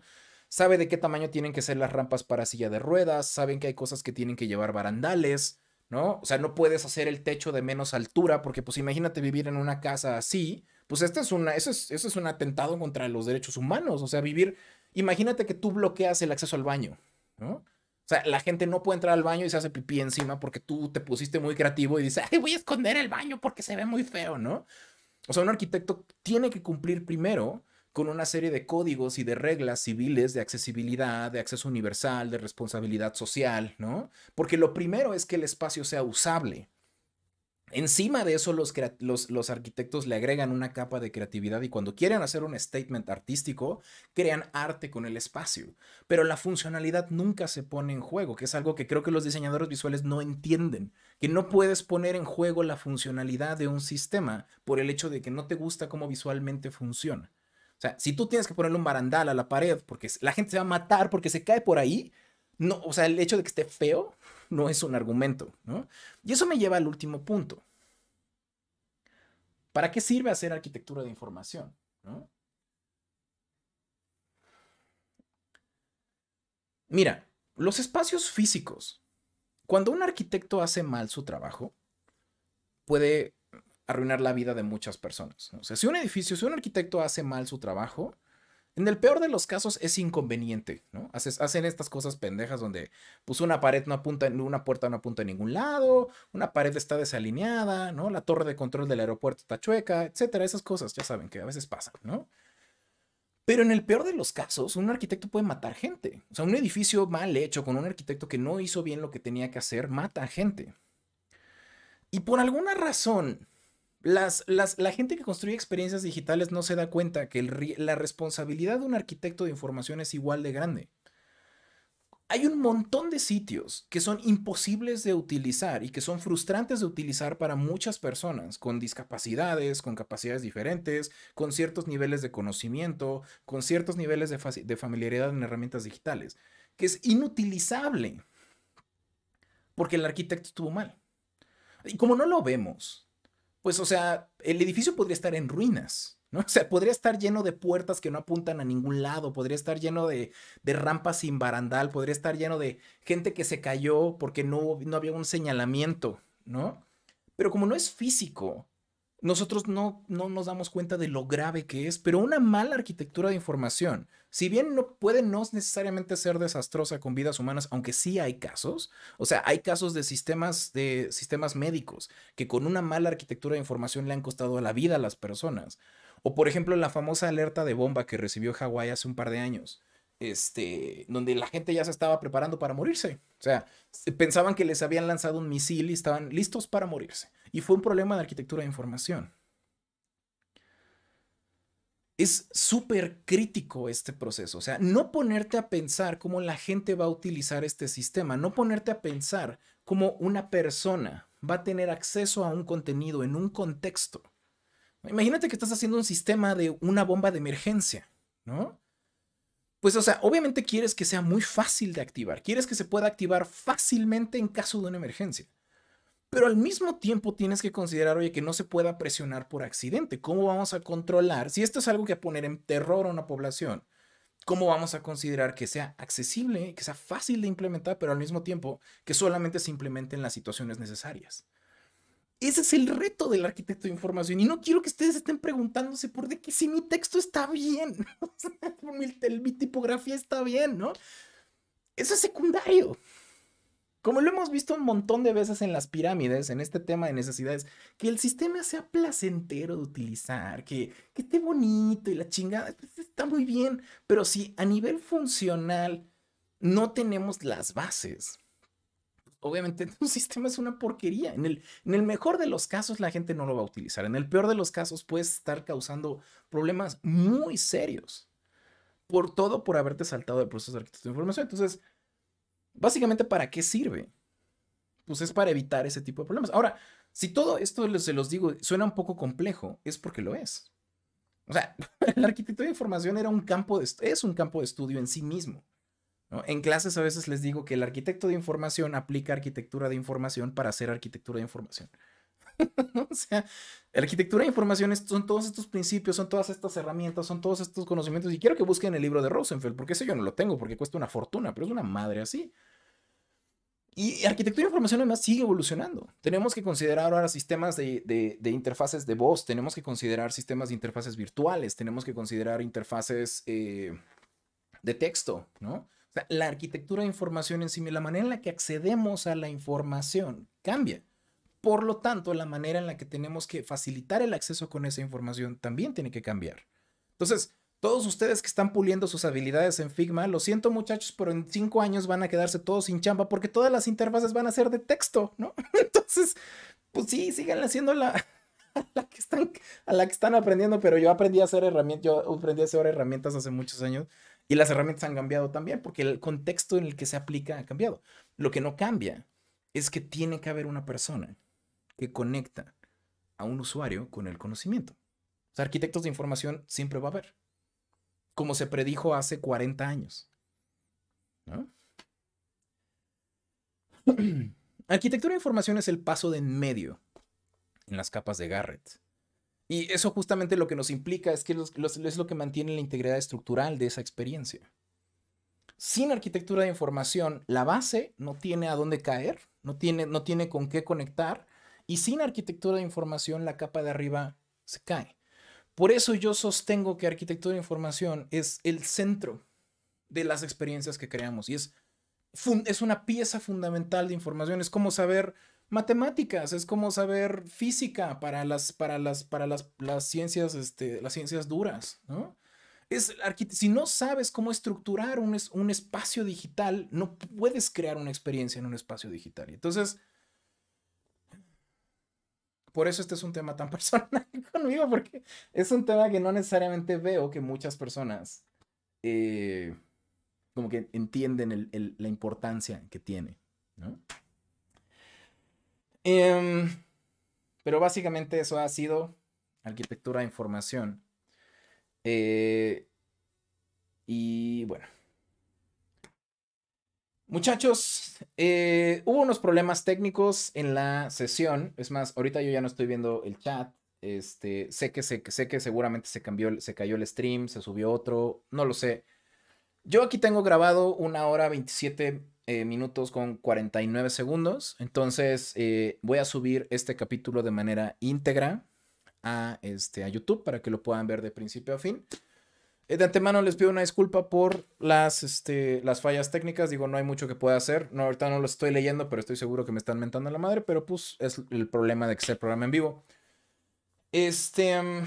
[SPEAKER 1] sabe de qué tamaño tienen que ser las rampas para silla de ruedas, saben que hay cosas que tienen que llevar barandales, ¿no? O sea, no puedes hacer el techo de menos altura, porque pues imagínate vivir en una casa así, pues esta es una, eso es, eso es un atentado contra los derechos humanos, o sea, vivir, imagínate que tú bloqueas el acceso al baño, ¿no? O sea, la gente no puede entrar al baño y se hace pipí encima porque tú te pusiste muy creativo y dices, ay, voy a esconder el baño porque se ve muy feo, ¿no? O sea, un arquitecto tiene que cumplir primero con una serie de códigos y de reglas civiles de accesibilidad, de acceso universal, de responsabilidad social, ¿no? Porque lo primero es que el espacio sea usable. Encima de eso los, arquitectos le agregan una capa de creatividad y cuando quieren hacer un statement artístico, crean arte con el espacio. Pero la funcionalidad nunca se pone en juego, que es algo que creo que los diseñadores visuales no entienden, que no puedes poner en juego la funcionalidad de un sistema por el hecho de que no te gusta cómo visualmente funciona. O sea, si tú tienes que ponerle un barandal a la pared porque la gente se va a matar porque se cae por ahí, no, o sea, el hecho de que esté feo no es un argumento, ¿no? Y eso me lleva al último punto. ¿Para qué sirve hacer arquitectura de información? Mira, los espacios físicos. Cuando un arquitecto hace mal su trabajo, puede arruinar la vida de muchas personas. O sea, si un edificio, si un arquitecto hace mal su trabajo, en el peor de los casos es inconveniente, ¿no? hacen estas cosas pendejas donde pues una pared no apunta, una puerta no apunta a ningún lado, una pared está desalineada, ¿no? La torre de control del aeropuerto está chueca, etcétera, esas cosas ya saben que a veces pasan, ¿no? Pero en el peor de los casos, un arquitecto puede matar gente. O sea, un edificio mal hecho con un arquitecto que no hizo bien lo que tenía que hacer, mata gente. Y por alguna razón, las, la gente que construye experiencias digitales no se da cuenta que la responsabilidad de un arquitecto de información es igual de grande. Hay un montón de sitios que son imposibles de utilizar y que son frustrantes de utilizar para muchas personas con discapacidades, con capacidades diferentes, con ciertos niveles de conocimiento, con ciertos niveles de familiaridad en herramientas digitales, que es inutilizable porque el arquitecto estuvo mal. Y como no lo vemos, pues o sea, el edificio podría estar en ruinas. ¿No? O sea, podría estar lleno de puertas que no apuntan a ningún lado, podría estar lleno de, de rampas sin barandal, podría estar lleno de gente que se cayó porque no, no había un señalamiento, ¿no? Pero como no es físico, nosotros no, nos damos cuenta de lo grave que es, pero una mala arquitectura de información, si bien no puede no necesariamente ser desastrosa con vidas humanas, aunque sí hay casos, o sea, hay casos de sistemas, de sistemas médicos que con una mala arquitectura de información le han costado la vida a las personas. O por ejemplo, la famosa alerta de bomba que recibió Hawái hace un par de años este, donde la gente ya se estaba preparando para morirse. O sea, pensaban que les habían lanzado un misil y estaban listos para morirse. Y fue un problema de arquitectura de información. Es súper crítico este proceso, o sea, no ponerte a pensar cómo la gente va a utilizar este sistema, no ponerte a pensar cómo una persona va a tener acceso a un contenido en un contexto. Imagínate que estás haciendo un sistema de una bomba de emergencia, ¿no? Pues, o sea, obviamente quieres que sea muy fácil de activar, quieres que se pueda activar fácilmente en caso de una emergencia. Pero al mismo tiempo tienes que considerar, oye, que no se pueda presionar por accidente. ¿Cómo vamos a controlar? Si esto es algo que poner en terror a una población, ¿cómo vamos a considerar que sea accesible, que sea fácil de implementar, pero al mismo tiempo que solamente se implemente en las situaciones necesarias? Ese es el reto del arquitecto de información. Y no quiero que ustedes estén preguntándose por de si mi texto está bien, mi tipografía está bien, ¿no? Eso es secundario. Como lo hemos visto un montón de veces en las pirámides, en este tema de necesidades, que el sistema sea placentero de utilizar, que, que esté bonito y la chingada, pues, está muy bien, pero si a nivel funcional no tenemos las bases, obviamente un sistema es una porquería. En el, en el mejor de los casos la gente no lo va a utilizar, en el peor de los casos puedes estar causando problemas muy serios por todo por haberte saltado el proceso de arquitectura de información. Entonces, Básicamente, ¿para qué sirve? Pues es para evitar ese tipo de problemas. Ahora, si todo esto se los digo suena un poco complejo, es porque lo es. O sea, la arquitectura de información era un campo es un campo de estudio en sí mismo. En clases a veces les digo que el arquitecto de información aplica arquitectura de información para hacer arquitectura de información. o sea, la arquitectura de información son todos estos principios, son todas estas herramientas, son todos estos conocimientos. Y quiero que busquen el libro de Rosenfeld, porque ese yo no lo tengo, porque cuesta una fortuna, pero es una madre así. Y arquitectura de información además sigue evolucionando. Tenemos que considerar ahora sistemas de, de, interfaces de voz, tenemos que considerar sistemas de interfaces virtuales, tenemos que considerar interfaces eh, de texto, ¿no? O sea, la arquitectura de información en sí, la manera en la que accedemos a la información cambia. Por lo tanto, la manera en la que tenemos que facilitar el acceso con esa información también tiene que cambiar. Entonces, todos ustedes que están puliendo sus habilidades en Figma, lo siento muchachos, pero en cinco años van a quedarse todos sin chamba porque todas las interfaces van a ser de texto, ¿no? Entonces, pues sí, sigan haciendo la, la que están, a la que están aprendiendo, pero yo aprendí a hacer herramientas, yo aprendí a hacer herramientas hace muchos años y las herramientas han cambiado también porque el contexto en el que se aplica ha cambiado. Lo que no cambia es que tiene que haber una persona que conecta a un usuario con el conocimiento. O arquitectos de información siempre va a haber, como se predijo hace 40 años. Arquitectura de información es el paso de en medio en las capas de Garrett. Y eso justamente lo que nos implica es que es lo que mantiene la integridad estructural de esa experiencia. Sin arquitectura de información, la base no tiene a dónde caer, no tiene, no tiene con qué conectar y sin arquitectura de información, la capa de arriba se cae. Por eso yo sostengo que arquitectura de información es el centro de las experiencias que creamos y es, es una pieza fundamental de información. Es como saber matemáticas, es como saber física para las, para las, para las, ciencias, este, las ciencias duras, Es, si no sabes cómo estructurar un, un espacio digital, no puedes crear una experiencia en un espacio digital. Entonces, por eso este es un tema tan personal conmigo, porque es un tema que no necesariamente veo que muchas personas eh, como que entienden la importancia que tiene, em, pero básicamente eso ha sido arquitectura de información. Eh, y bueno. Muchachos, eh, hubo unos problemas técnicos en la sesión. Es más, ahorita yo ya no estoy viendo el chat. Este, sé que sé que seguramente se cambió, se cayó el stream, se subió otro, no lo sé. Yo aquí tengo grabado una hora 27 eh, minutos con 49 segundos. Entonces eh, voy a subir este capítulo de manera íntegra a, este, a YouTube para que lo puedan ver de principio a fin. Eh, de antemano les pido una disculpa por las, este, las fallas técnicas. Digo, no hay mucho que pueda hacer. No, ahorita no lo estoy leyendo, pero estoy seguro que me están mentando la madre. Pero pues es el problema de que sea el programa en vivo. Este. Em,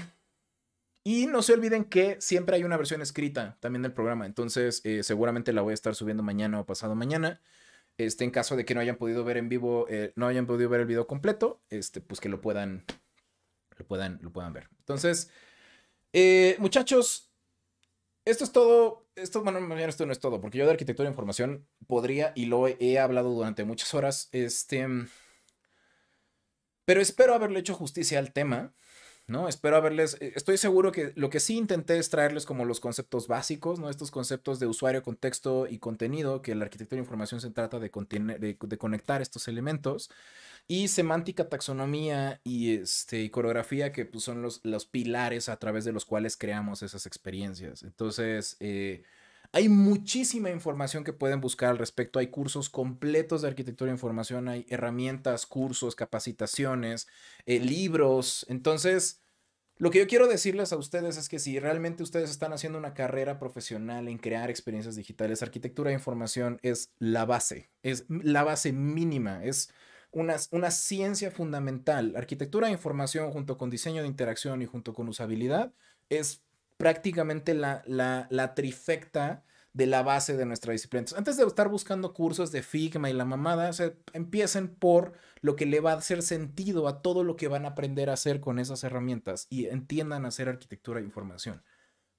[SPEAKER 1] y no se olviden que siempre hay una versión escrita también del programa. Entonces, eh, seguramente la voy a estar subiendo mañana o pasado mañana. Este, en caso de que no hayan podido ver en vivo, eh, no hayan podido ver el video completo, este, pues que lo puedan. Lo puedan, lo puedan ver. Entonces, muchachos, esto es todo. Esto, bueno, esto no es todo, porque yo de arquitectura de información podría y lo he hablado durante muchas horas. Este. Pero espero haberle hecho justicia al tema. ¿no? Espero haberles, eh, estoy seguro que lo que sí intenté es traerles como los conceptos básicos, ¿no? Estos conceptos de usuario, contexto y contenido, que la arquitectura de información se trata de, de, conectar estos elementos, y semántica, taxonomía y, este, coreografía, que pues, son los, los pilares a través de los cuales creamos esas experiencias. Entonces, eh, hay muchísima información que pueden buscar al respecto. Hay cursos completos de arquitectura e información, hay herramientas, cursos, capacitaciones, eh, libros. Entonces, lo que yo quiero decirles a ustedes es que si realmente ustedes están haciendo una carrera profesional en crear experiencias digitales, arquitectura de información es la base, es la base mínima, es una, una ciencia fundamental. Arquitectura de información junto con diseño de interacción y junto con usabilidad es prácticamente la, trifecta de la base de nuestra disciplina. antes de estar buscando cursos de Figma y la mamada, empiecen por lo que le va a hacer sentido a todo lo que van a aprender a hacer con esas herramientas y entiendan hacer arquitectura de información.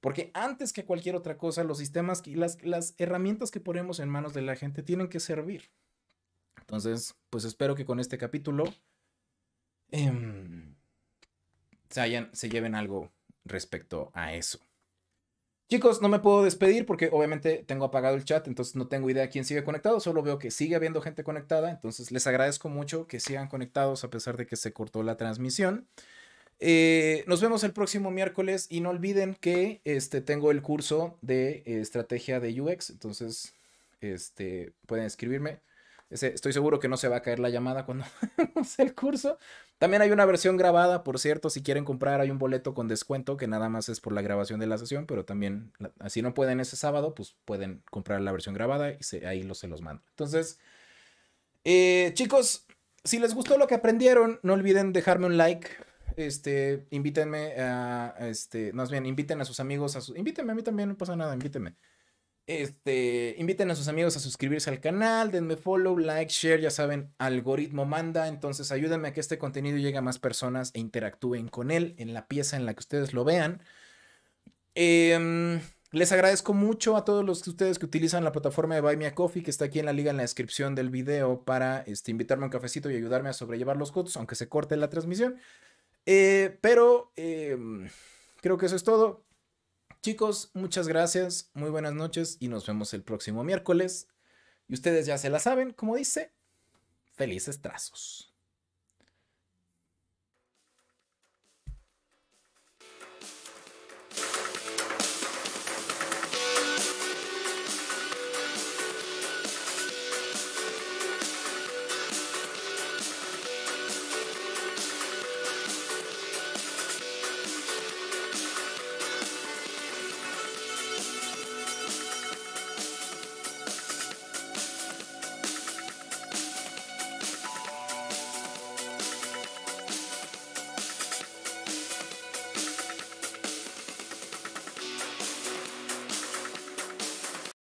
[SPEAKER 1] Porque antes que cualquier otra cosa, los sistemas y las, herramientas que ponemos en manos de la gente tienen que servir. Entonces, pues espero que con este capítulo em, se lleven algo respecto a eso. Chicos, no me puedo despedir porque obviamente tengo apagado el chat, entonces no tengo idea quién sigue conectado, solo veo que sigue habiendo gente conectada, entonces les agradezco mucho que sigan conectados a pesar de que se cortó la transmisión. Eh, nos vemos el próximo miércoles y no olviden que este, tengo el curso de eh, estrategia de UX, entonces este, pueden escribirme estoy seguro que no se va a caer la llamada cuando hagamos el curso. También hay una versión grabada, por cierto, si quieren comprar hay un boleto con descuento que nada más es por la grabación de la sesión, pero también así no pueden ese sábado, pues pueden comprar la versión grabada y ahí lo, se los mando. Entonces, eh, chicos, si les gustó lo que aprendieron, no olviden dejarme un like. Este, invítenme a, este, más bien, inviten a sus amigos, a sus, invítenme a mí también, no pasa nada, invítenme este, inviten a sus amigos a suscribirse al canal, denme follow, like, share, ya saben, algoritmo manda, entonces ayúdenme a que este contenido llegue a más personas e interactúen con él en la pieza en la que ustedes lo vean. Em, les agradezco mucho a todos los que ustedes que utilizan la plataforma de Buy Me a Coffee, que está aquí en la liga en la descripción del video, para este, invitarme a un cafecito y ayudarme a sobrellevar los costos, aunque se corte la transmisión. Eh, pero em, creo que eso es todo. Chicos, muchas gracias, muy buenas noches y nos vemos el próximo miércoles. Y ustedes ya se la saben, como dice, felices trazos.